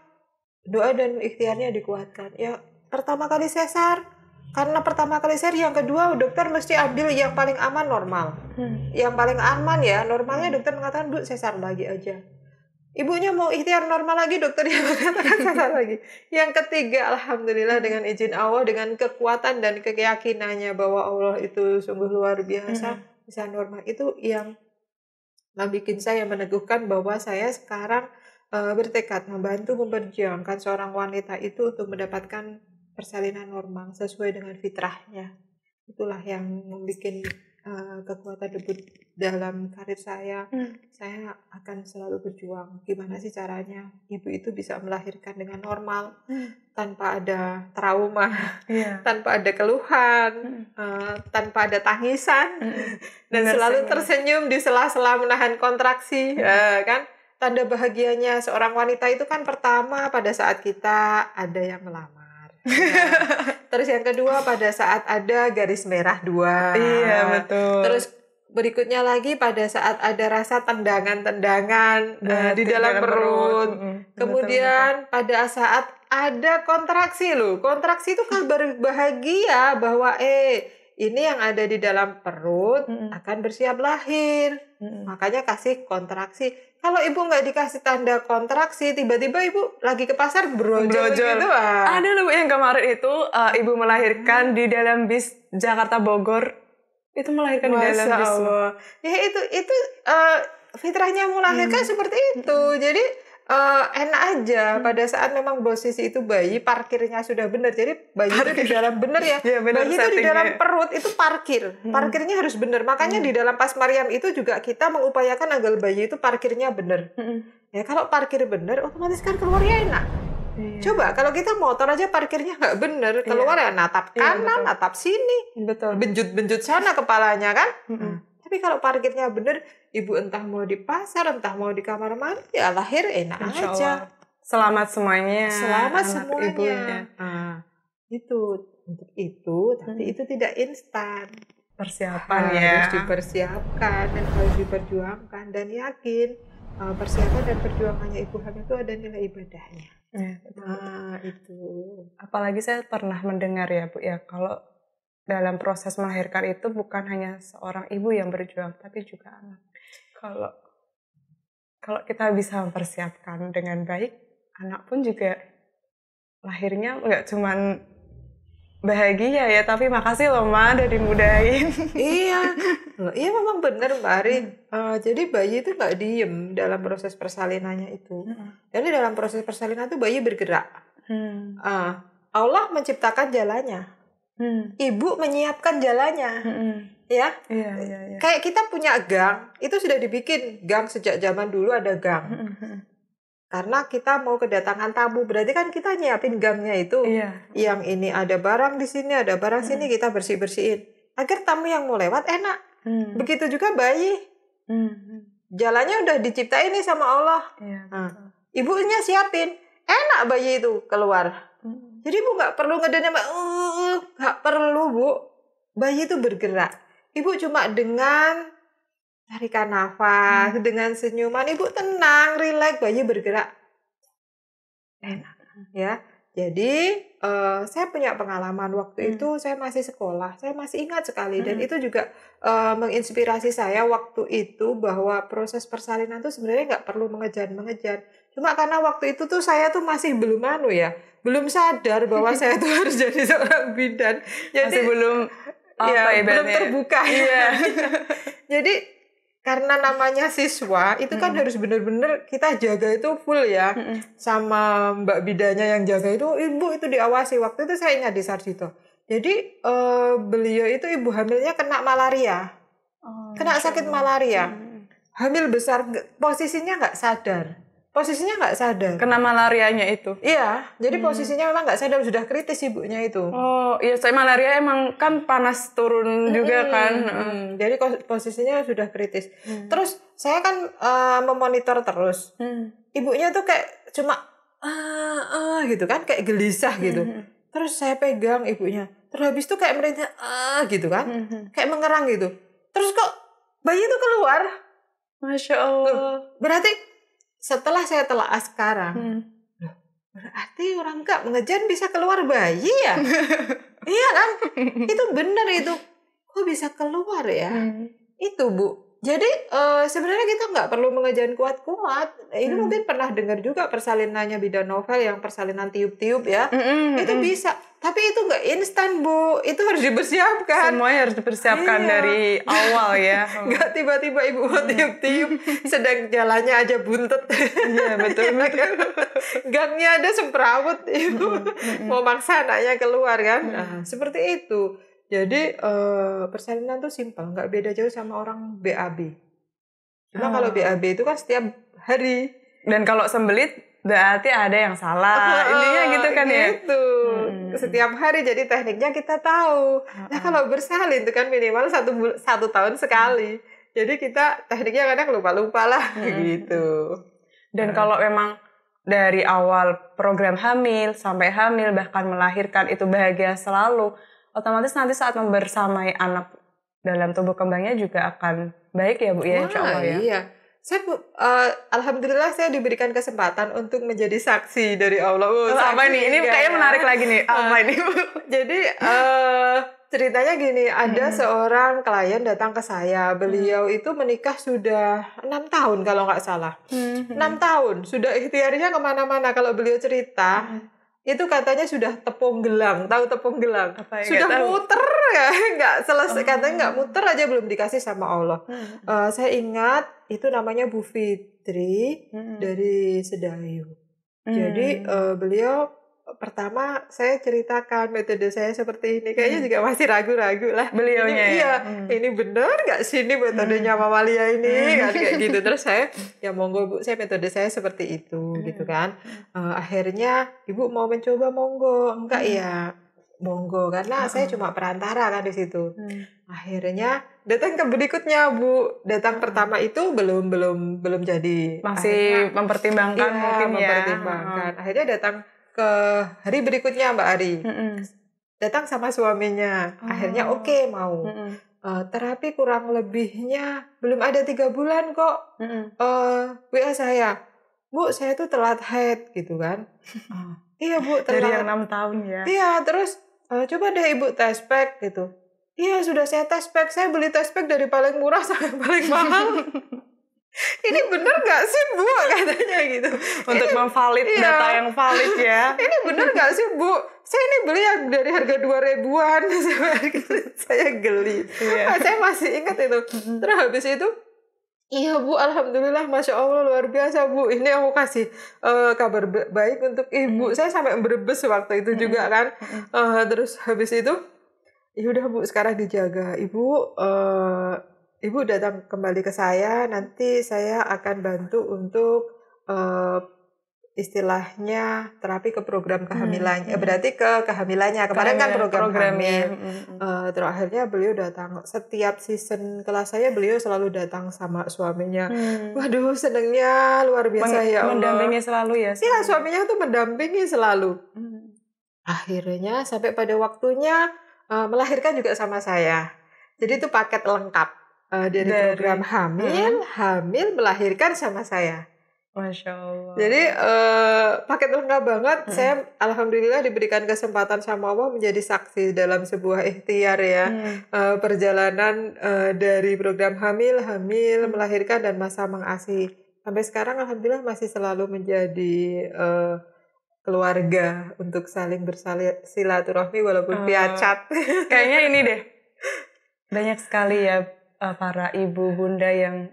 doa dan ikhtiarnya dikuatkan ya pertama kali sesar karena pertama kali sesar yang kedua dokter mesti ambil yang paling aman normal hmm. yang paling aman ya normalnya dokter mengatakan bu sesar lagi aja ibunya mau ikhtiar normal lagi dokternya mengatakan sesar lagi yang ketiga alhamdulillah dengan izin Allah dengan kekuatan dan keyakinannya bahwa Allah itu sungguh luar biasa hmm. bisa normal itu yang Nah, bikin saya meneguhkan bahwa saya sekarang e, bertekad membantu memperjuangkan seorang wanita itu untuk mendapatkan persalinan normal sesuai dengan fitrahnya itulah yang membuat uh, kekuatan debut dalam karir saya hmm. saya akan selalu berjuang gimana sih caranya ibu itu bisa melahirkan dengan normal hmm. tanpa ada trauma yeah. tanpa ada keluhan hmm. uh, tanpa ada tangisan hmm. dan Benar selalu saya. tersenyum di sela-sela menahan kontraksi hmm. uh, kan tanda bahagianya seorang wanita itu kan pertama pada saat kita ada yang melamar Nah, terus yang kedua pada saat ada garis merah dua. Iya betul. Terus berikutnya lagi pada saat ada rasa tendangan-tendangan nah, uh, di dalam perut. Kemudian pada saat ada kontraksi loh. Kontraksi itu kabar bahagia bahwa eh ini yang ada di dalam perut akan bersiap lahir. Makanya kasih kontraksi kalau ibu nggak dikasih tanda kontraksi, tiba-tiba ibu lagi ke pasar brojol, gitu ah. Ada loh yang kemarin itu uh, ibu melahirkan hmm. di dalam bis Jakarta Bogor. Itu melahirkan Masa di dalam bis. Ya itu itu uh, fitrahnya melahirkan hmm. seperti itu. Hmm. Jadi uh, enak aja hmm. pada saat memang posisi itu bayi parkirnya sudah benar jadi bayi parkir. itu di dalam benar ya, ya bener bayi itu di dalam perut itu parkir hmm. parkirnya harus benar makanya hmm. di dalam pas Mariam itu juga kita mengupayakan agar bayi itu parkirnya benar hmm. ya kalau parkir benar otomatis kan keluarnya enak Iya. Coba kalau kita motor aja parkirnya nggak bener, iya. keluar iya. ya natap iya, kanan, iya, natap sini, betul. benjut-benjut sana kepalanya kan. Mm -hmm. Nah, tapi kalau parkirnya bener, ibu entah mau di pasar entah mau di kamar mandi ya lahir enak Insya aja Allah. selamat semuanya selamat semuanya ibunya. Ah. itu untuk itu tapi hmm. itu tidak instan persiapan harus ya harus dipersiapkan dan harus diperjuangkan dan yakin ah, persiapan dan perjuangannya ibu hamil itu ada nilai ibadahnya. Ya, Nah, itu. Apalagi saya pernah mendengar ya Bu ya kalau dalam proses melahirkan itu bukan hanya seorang ibu yang berjuang, tapi juga anak. Kalau kalau kita bisa mempersiapkan dengan baik, anak pun juga lahirnya nggak cuman bahagia ya, tapi makasih loh Ma udah dimudahin. iya, iya memang benar Mbak Arin. Uh, hmm. eh, jadi bayi itu nggak diem dalam proses persalinannya itu. Hmm. Jadi dalam proses persalinan itu bayi bergerak. Uh, Allah menciptakan jalannya hmm. ibu menyiapkan jalannya hmm. ya yeah, yeah, yeah. kayak kita punya gang itu sudah dibikin gang sejak zaman dulu ada gang hmm. hmm, hmm. karena kita mau kedatangan tamu berarti kan kita nyiapin gangnya itu yeah. yang ini ada barang di sini ada barang hmm. sini kita bersih bersihin agar tamu yang mau lewat enak hmm. begitu juga bayi hmm. hmm. jalannya udah diciptain nih sama Allah yeah, nah, ibunya siapin enak bayi itu keluar jadi ibu nggak perlu ngedenya mbak uh, oh, Gak perlu, Bu. Bayi itu bergerak. Ibu cuma dengan tarikan nafas, hmm. dengan senyuman, Ibu tenang, rileks, bayi bergerak. Enak, ya. Jadi uh, saya punya pengalaman waktu hmm. itu saya masih sekolah, saya masih ingat sekali hmm. dan itu juga uh, menginspirasi saya waktu itu bahwa proses persalinan itu sebenarnya nggak perlu mengejar-mengejar. Cuma karena waktu itu tuh saya tuh masih belum anu ya, belum sadar bahwa saya tuh harus jadi seorang bidan. Jadi masih belum ya, ya belum terbuka. ya iya. jadi karena namanya siswa itu kan mm. harus benar bener kita jaga itu full ya mm. sama mbak bidanya yang jaga itu ibu itu diawasi waktu itu saya ingat di Sarjito jadi uh, beliau itu ibu hamilnya kena malaria oh, kena sakit malaria mm. hamil besar posisinya nggak sadar posisinya nggak sadar kena malarianya itu iya jadi hmm. posisinya memang nggak sadar sudah kritis ibunya itu oh iya saya malaria emang kan panas turun hmm. juga kan hmm. Hmm. jadi posisinya sudah kritis hmm. terus saya kan uh, memonitor terus hmm. ibunya tuh kayak cuma ah ah gitu kan kayak gelisah gitu hmm. hmm. terus saya pegang ibunya terus habis itu kayak merintah ah gitu kan hmm. hmm. kayak mengerang gitu terus kok bayi itu keluar masya allah Loh, berarti setelah saya telah sekarang hmm. berarti orang enggak mengejan bisa keluar bayi ya iya kan itu benar itu kok bisa keluar ya hmm. itu bu jadi uh, sebenarnya kita nggak perlu mengejar kuat-kuat. Ini hmm. mungkin pernah dengar juga persalinannya bidan novel yang persalinan tiup-tiup ya. Hmm, itu hmm. bisa. Tapi itu nggak instan bu. Itu harus dipersiapkan. Semuanya harus dipersiapkan iya. dari awal ya. Nggak tiba-tiba ibu mau hmm. tiup-tiup. Sedang jalannya aja buntet. Iya betul betul. Gangnya ada semperawut ibu. Hmm, hmm, hmm. Mau maksa anaknya keluar kan. Hmm. Nah, seperti itu. Jadi uh, persalinan tuh simpel, nggak beda jauh sama orang BAB. Cuma hmm. kalau BAB ah. itu kan setiap hari. Dan kalau sembelit berarti ada yang salah. Oh, Intinya ah, gitu kan gitu. ya. Gitu. Hmm. Setiap hari jadi tekniknya kita tahu. Hmm. Nah kalau bersalin itu kan minimal satu satu tahun sekali. Hmm. Jadi kita tekniknya kadang lupa-lupa lah hmm. hmm gitu. Hmm. Dan hmm. kalau memang dari awal program hamil sampai hamil bahkan melahirkan itu bahagia selalu otomatis nanti saat membersamai anak dalam tubuh kembangnya juga akan baik ya Bu ya, Wah, insya Allah ya. Iya. Saya uh, alhamdulillah saya diberikan kesempatan untuk menjadi saksi dari Allah. Oh, oh, apa nih? Ini kayaknya ya. menarik lagi nih. Ah, apa ini? Bu? Jadi uh, ceritanya gini, ada hmm. seorang klien datang ke saya. Beliau hmm. itu menikah sudah enam tahun kalau nggak salah. Hmm, hmm. Enam hmm. tahun sudah ikhtiarnya kemana-mana. Kalau beliau cerita, hmm itu katanya sudah tepung gelang, tahu tepung gelang? Apa ya? sudah tahu. muter ya, nggak selesai. Oh. Katanya nggak muter aja belum dikasih sama Allah. Hmm. Uh, saya ingat itu namanya Bu Fitri hmm. hmm dari Sedayu. Hmm. Jadi uh, beliau pertama saya ceritakan metode saya seperti ini kayaknya hmm. juga masih ragu-ragu lah beliau ya iya, hmm. ini benar nggak sih ini metodenya hmm. Mama ini hmm. kan kayak gitu terus saya ya monggo bu saya metode saya seperti itu hmm. gitu kan uh, akhirnya ibu mau mencoba monggo enggak hmm. ya monggo karena hmm. saya cuma perantara kan di situ hmm. akhirnya datang ke berikutnya bu datang hmm. pertama itu belum belum belum jadi masih akhirnya, mempertimbangkan iya, mungkin ya. mempertimbangkan ya. akhirnya datang ke hari berikutnya Mbak Ari. Mm -hmm. Datang sama suaminya. Oh. Akhirnya oke okay, mau. Mm -hmm. uh, terapi kurang lebihnya belum ada tiga bulan kok. Mm -hmm. uh, eh, WA saya, Bu saya tuh telat head gitu kan. Oh. Iya Bu telat. Dari yang enam tahun ya. Iya terus uh, coba deh Ibu tes pack gitu. Iya sudah saya tes pack, saya beli tes pack dari paling murah sampai paling mahal. ini bener gak sih bu katanya gitu untuk ini, memvalid iya, data yang valid ya ini bener gak sih bu saya ini beli yang dari harga dua ribuan saya geli iya. Nah, saya masih ingat itu terus habis itu Iya Bu, Alhamdulillah, Masya Allah luar biasa Bu. Ini aku kasih uh, kabar baik untuk Ibu. Hmm. Saya sampai berbes waktu itu hmm. juga kan. Uh, terus habis itu, ya udah Bu, sekarang dijaga. Ibu uh, Ibu datang kembali ke saya, nanti saya akan bantu untuk uh, istilahnya terapi ke program kehamilannya hmm. hmm. berarti ke kehamilannya kemarin kan program, program hamil ya. hmm. uh, terakhirnya beliau datang setiap season kelas saya beliau selalu datang sama suaminya hmm. waduh senengnya luar biasa Men ya Allah. mendampingi selalu ya Iya suaminya tuh mendampingi selalu hmm. akhirnya sampai pada waktunya uh, melahirkan juga sama saya jadi itu paket lengkap uh, dari, dari program hamil, hmm. hamil melahirkan sama saya. Masya Allah. Jadi uh, paket lengkap banget. Hmm. Saya alhamdulillah diberikan kesempatan sama Allah menjadi saksi dalam sebuah ikhtiar ya hmm. uh, perjalanan uh, dari program hamil, hamil, hmm. melahirkan dan masa mengasi. Sampai sekarang alhamdulillah masih selalu menjadi uh, keluarga untuk saling bersilaturahmi walaupun uh, via chat. Kayaknya ini deh banyak sekali ya uh, para ibu bunda yang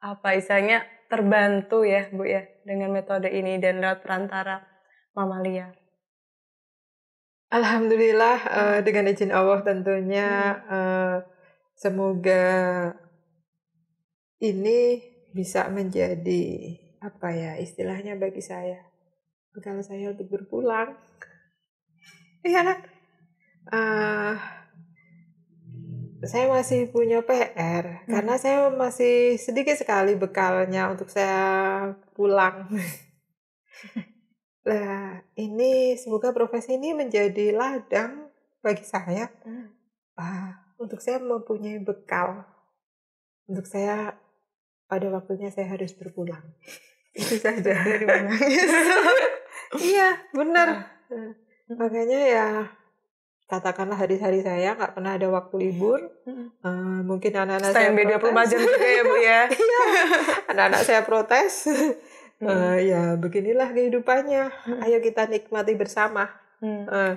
apa istilahnya terbantu ya Bu ya dengan metode ini dan lewat perantara mamalia. Alhamdulillah uh, dengan izin Allah tentunya uh, semoga ini bisa menjadi apa ya istilahnya bagi saya kalau saya untuk berpulang. Iya kan? Uh, saya masih punya PR hmm. karena saya masih sedikit sekali bekalnya untuk saya pulang. nah, ini semoga profesi ini menjadi ladang bagi saya hmm. ah, untuk saya mempunyai bekal untuk saya pada waktunya saya harus berpulang. Itu saja iya, benar. Ah, ah. makanya ya katakanlah hari-hari saya nggak pernah ada waktu libur uh, mungkin anak-anak saya beda 24 jam juga ya bu ya iya. anak-anak saya protes eh, hmm. ya beginilah kehidupannya hmm. ayo kita nikmati bersama hmm. uh,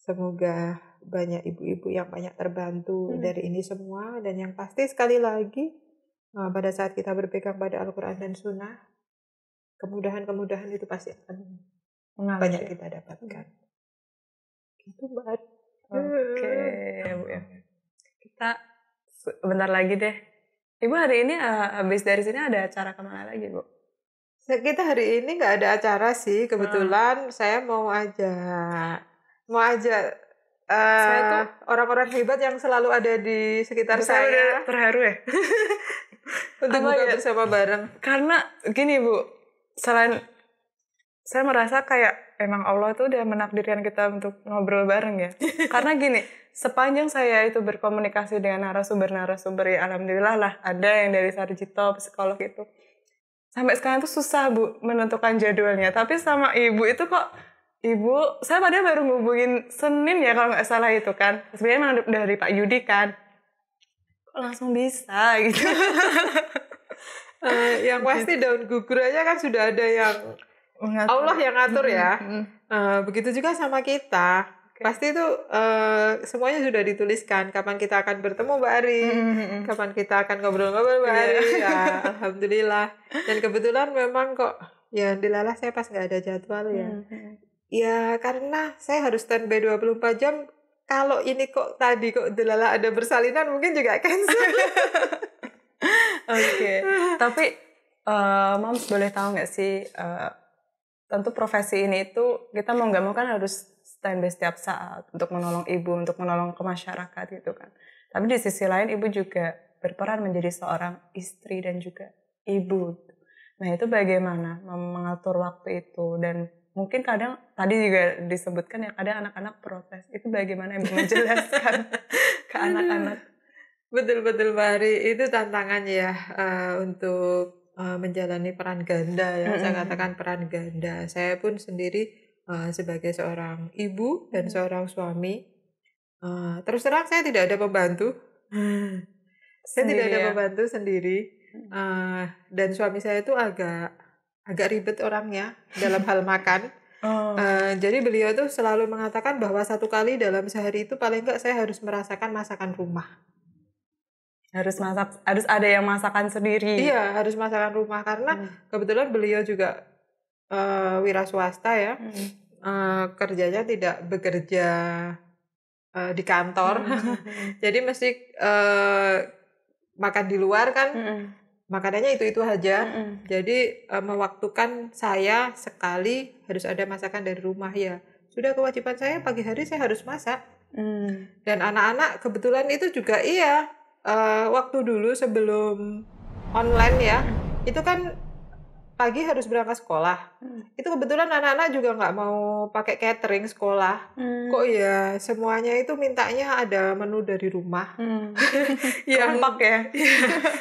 semoga banyak ibu-ibu yang banyak terbantu hmm. dari ini semua dan yang pasti sekali lagi uh, pada saat kita berpegang pada Al-Quran dan Sunnah kemudahan-kemudahan itu pasti akan Mengalir. banyak ya? kita dapatkan. Hmm itu banget oke Bu ya. kita bentar lagi deh ibu hari ini eh, habis dari sini ada acara kemana lagi bu kita hari ini nggak ada acara sih kebetulan hmm. saya mau ajak mau ajak orang eh, orang-orang hebat yang selalu ada di sekitar saya, saya terharu ya untuk buka bersama bareng karena gini bu selain saya merasa kayak emang Allah tuh udah menakdirkan kita untuk ngobrol bareng ya. Karena gini, sepanjang saya itu berkomunikasi dengan narasumber-narasumber ya alhamdulillah lah ada yang dari Sarjito, psikolog itu. Sampai sekarang tuh susah Bu menentukan jadwalnya. Tapi sama ibu itu kok Ibu, saya pada baru ngubungin Senin ya kalau nggak salah itu kan. Sebenarnya emang dari Pak Yudi kan. Kok langsung bisa gitu. uh, yang pasti daun gugur aja kan sudah ada yang oh. Mengatur. Allah yang ngatur ya. Mm-hmm. Uh, begitu juga sama kita. Okay. Pasti itu uh, semuanya sudah dituliskan. Kapan kita akan bertemu Mbak Ari, mm-hmm. kapan kita akan ngobrol-ngobrol Mbak iya. Ari. Ya, Alhamdulillah. Dan kebetulan memang kok ya dilalah saya pas nggak ada jadwal ya. Mm-hmm. Ya karena saya harus standby 24 jam. Kalau ini kok tadi kok delala ada bersalinan mungkin juga cancel. Oke. Okay. Tapi uh, moms boleh tahu nggak sih uh, tentu profesi ini itu kita mau nggak mau kan harus stand by setiap saat untuk menolong ibu, untuk menolong ke masyarakat gitu kan. Tapi di sisi lain ibu juga berperan menjadi seorang istri dan juga ibu. Nah itu bagaimana mengatur waktu itu dan mungkin kadang tadi juga disebutkan ya kadang anak-anak protes itu bagaimana ibu menjelaskan ke anak-anak. Betul betul Bari itu tantangannya ya uh, untuk Eh, menjalani peran ganda ya. Mm-hmm. Saya katakan peran ganda. Saya pun sendiri uh, sebagai seorang ibu dan seorang suami. Uh, terus terang saya tidak ada pembantu. saya tidak ada ya? pembantu sendiri. Uh, dan suami saya itu agak agak ribet orangnya dalam hal makan. Oh. Uh, jadi beliau tuh selalu mengatakan bahwa satu kali dalam sehari itu paling enggak saya harus merasakan masakan rumah harus masak harus ada yang masakan sendiri iya harus masakan rumah karena hmm. kebetulan beliau juga uh, wira swasta ya hmm. uh, kerjanya tidak bekerja uh, di kantor hmm. hmm. jadi mesti uh, makan di luar kan hmm. makanannya itu itu aja hmm. jadi uh, mewaktukan saya sekali harus ada masakan dari rumah ya sudah kewajiban saya pagi hari saya harus masak hmm. dan anak-anak kebetulan itu juga iya uh, waktu dulu sebelum online ya, hmm. itu kan pagi harus berangkat sekolah. Hmm. Itu kebetulan anak-anak juga nggak mau pakai catering sekolah. Hmm. Kok ya semuanya itu mintanya ada menu dari rumah. Hmm. yang Kompak ya.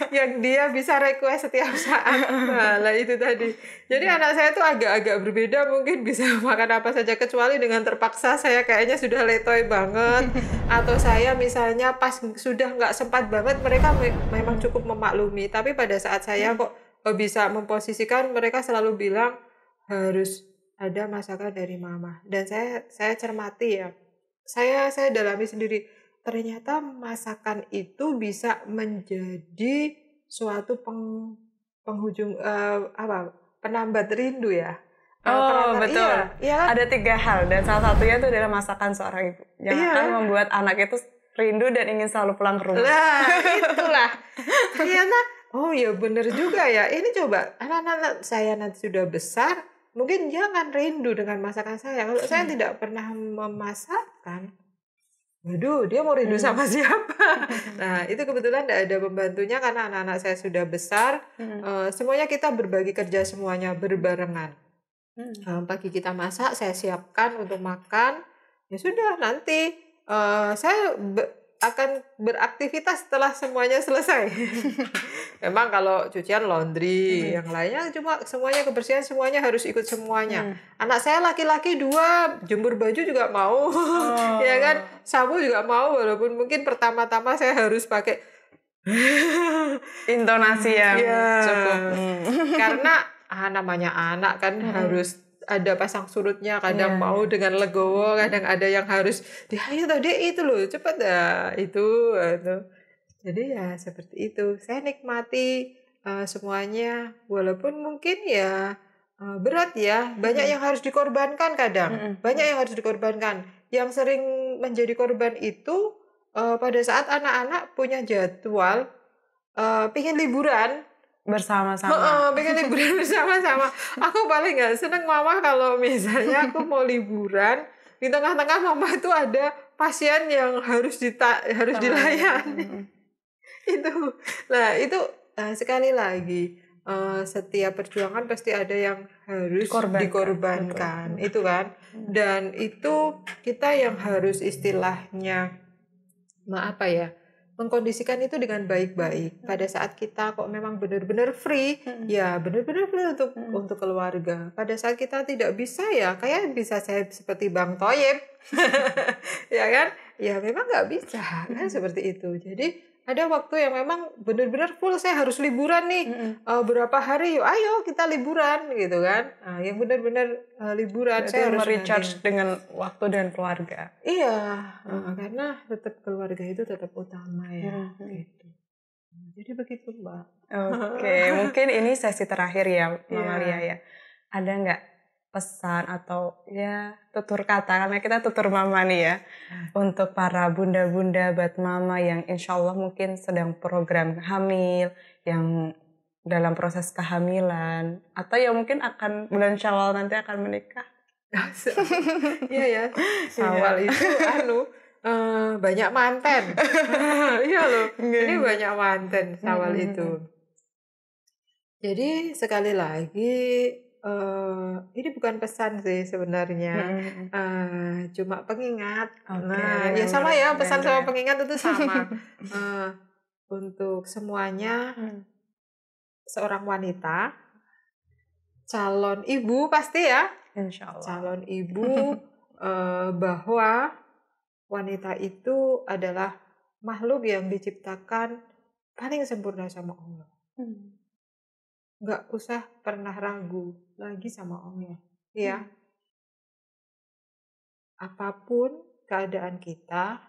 Iya, yang dia bisa request setiap saat. Nah, lah itu tadi. Jadi hmm. anak saya itu agak-agak berbeda mungkin bisa makan apa saja kecuali dengan terpaksa saya kayaknya sudah letoy banget atau saya misalnya pas sudah nggak sempat banget mereka memang cukup memaklumi. Tapi pada saat saya hmm. kok Oh, bisa memposisikan mereka selalu bilang harus ada masakan dari mama dan saya saya cermati ya saya saya dalami sendiri ternyata masakan itu bisa menjadi suatu peng, penghujung uh, apa penambat rindu ya eh, Oh Ternyata, betul. Iya, iya. Ada tiga hal dan salah satunya itu adalah masakan seorang ibu yang iya. akan membuat anak itu rindu dan ingin selalu pulang ke rumah. Nah itulah. Ternyata Oh ya bener juga ya. Ini coba anak-anak saya nanti sudah besar, mungkin jangan rindu dengan masakan saya. Kalau hmm. saya tidak pernah memasakkan, waduh dia mau rindu hmm. sama siapa? nah itu kebetulan tidak ada pembantunya karena anak-anak saya sudah besar. Hmm. Uh, semuanya kita berbagi kerja semuanya berbarengan. Hmm. Uh, pagi kita masak, saya siapkan untuk makan. Ya sudah nanti uh, saya akan beraktivitas setelah semuanya selesai. Memang kalau cucian laundry, hmm. yang lainnya cuma semuanya kebersihan semuanya harus ikut semuanya. Hmm. Anak saya laki-laki dua, jemur baju juga mau, oh. ya kan? Sabu juga mau, walaupun mungkin pertama-tama saya harus pakai intonasi yang yeah. cukup. Hmm. Karena ah, namanya anak kan hmm. harus ada pasang surutnya kadang yeah. mau iya. dengan legowo kadang ada yang harus dia dia itu loh cepet ya itu itu jadi ya seperti itu saya nikmati uh, semuanya walaupun mungkin ya uh, berat ya banyak yang harus dikorbankan kadang banyak yang harus dikorbankan yang sering menjadi korban itu uh, pada saat anak-anak punya jadwal uh, pingin liburan bersama-sama. Oh, oh, pengen liburan bersama-sama. Aku paling nggak seneng mama kalau misalnya aku mau liburan di tengah-tengah mama itu ada pasien yang harus dita harus dilayani. itu, nah itu uh, sekali lagi uh, setiap perjuangan pasti ada yang harus dikorbankan, dikorbankan itu kan. Mm. Dan itu kita yang harus istilahnya, maaf apa ya? mengkondisikan itu dengan baik-baik. Hmm. Pada saat kita kok memang benar-benar free, hmm. ya benar-benar free untuk hmm. untuk keluarga. Pada saat kita tidak bisa ya, kayak bisa saya seperti Bang Toyib, ya kan? Ya memang nggak bisa kan hmm. seperti itu. Jadi ada waktu yang memang benar-benar full saya harus liburan nih mm -hmm. uh, berapa hari yuk ayo kita liburan gitu kan uh, yang benar-benar uh, liburan Jadi saya harus recharge nanya. dengan waktu dan keluarga iya mm -hmm. karena tetap keluarga itu tetap utama ya mm -hmm. gitu jadi begitu mbak oke okay. mungkin ini sesi terakhir ya mbak yeah. Maria ya ada nggak pesan atau ya tutur kata karena kita tutur mama nih ya hmm. untuk para bunda-bunda buat mama yang insya Allah mungkin sedang program hamil yang dalam proses kehamilan atau yang mungkin akan bulan Syawal nanti akan menikah. Iya ya. Iya. Syawal itu anu uh, banyak manten. iya loh. Ini banyak manten Syawal hmm. itu. Jadi sekali lagi Eh, ini bukan pesan sih sebenarnya, uh, cuma pengingat. Okay. Nah, ya, ya sama ya, ya pesan sama pengingat itu sama. uh, untuk semuanya, hmm. seorang wanita, calon ibu pasti ya, Insya Allah. calon ibu uh, bahwa wanita itu adalah makhluk yang diciptakan paling sempurna sama Allah. Hmm nggak usah pernah ragu lagi sama Allah. Ya. Hmm. Apapun keadaan kita,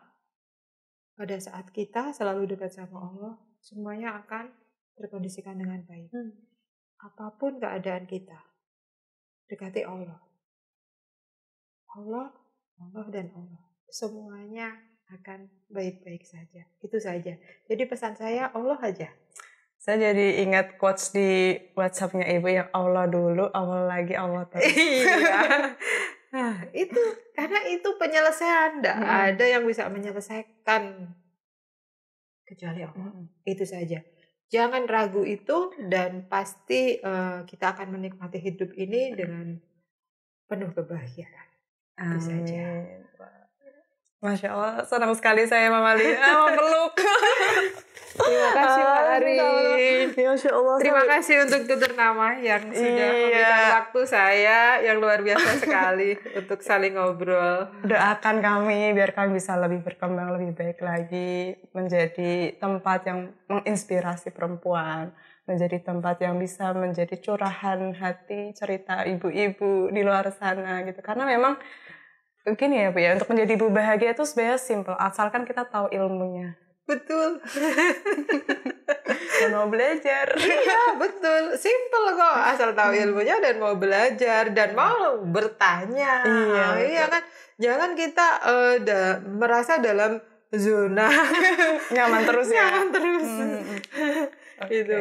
pada saat kita selalu dekat sama Allah, semuanya akan terkondisikan dengan baik. Hmm. Apapun keadaan kita, dekati Allah. Allah, Allah dan Allah. Semuanya akan baik-baik saja. Itu saja. Jadi pesan saya Allah aja. Saya jadi ingat quotes di WhatsAppnya ibu yang Allah dulu, Allah lagi, Allah terus. iya. Nah, itu karena itu penyelesaian, tidak hmm. ada yang bisa menyelesaikan kecuali Allah. Hmm. Itu saja. Jangan ragu itu dan pasti uh, kita akan menikmati hidup ini dengan penuh kebahagiaan. Itu saja. Masya Allah, senang sekali saya Mama Lia mau Terima kasih Pak Ari. Ya ya Allah. Terima kasih untuk tutur nama yang sudah iya. memberikan waktu saya yang luar biasa sekali untuk saling ngobrol. Doakan kami biar kami bisa lebih berkembang lebih baik lagi menjadi tempat yang menginspirasi perempuan menjadi tempat yang bisa menjadi curahan hati cerita ibu-ibu di luar sana gitu karena memang mungkin ya bu ya untuk menjadi ibu bahagia itu sebenarnya simple asalkan kita tahu ilmunya Betul. dan mau belajar. Iya, betul. Simple kok asal tahu ilmunya dan mau belajar dan mau bertanya. Iya, iya kan. Jangan kita uh, da merasa dalam zona nyaman terus ya. Nyaman terus. Hmm. Okay. Hmm, hmm. Itu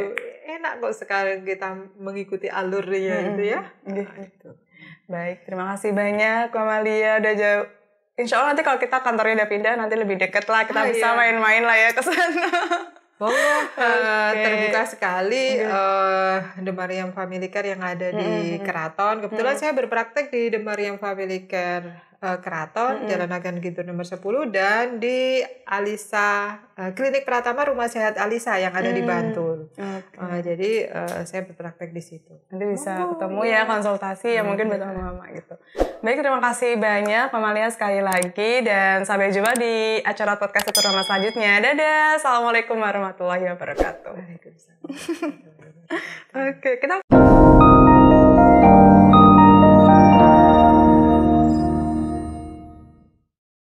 enak kok sekarang kita mengikuti alurnya hmm. itu ya. Hmm, nah, gitu. Baik, terima kasih banyak Kamalia udah jauh Insya Allah nanti kalau kita kantornya udah pindah nanti lebih deket lah kita ah, bisa main iya. main-main lah ya ke sana. Boleh, oh, uh, terbuka sekali uh, The eh, Mariam Family Care yang ada di mm -hmm. Keraton. Kebetulan mm -hmm. saya berpraktek di The Mariam Family Care Eh, keraton, mm -hmm. Jalan Agan Gintur nomor 10 dan di Alisa uh, Klinik Pratama Rumah Sehat Alisa yang ada mm. di Bantul. Okay. Uh, eh, jadi uh, saya berpraktek di situ. Nanti bisa oh, ketemu iya. ya konsultasi ya mungkin buat mama gitu. Baik, terima kasih banyak Pamalia sekali lagi dan sampai jumpa di acara podcast Tutur selanjutnya. Dadah. Assalamualaikum warahmatullahi wabarakatuh. Waalaikumsalam. Oke, okay, kita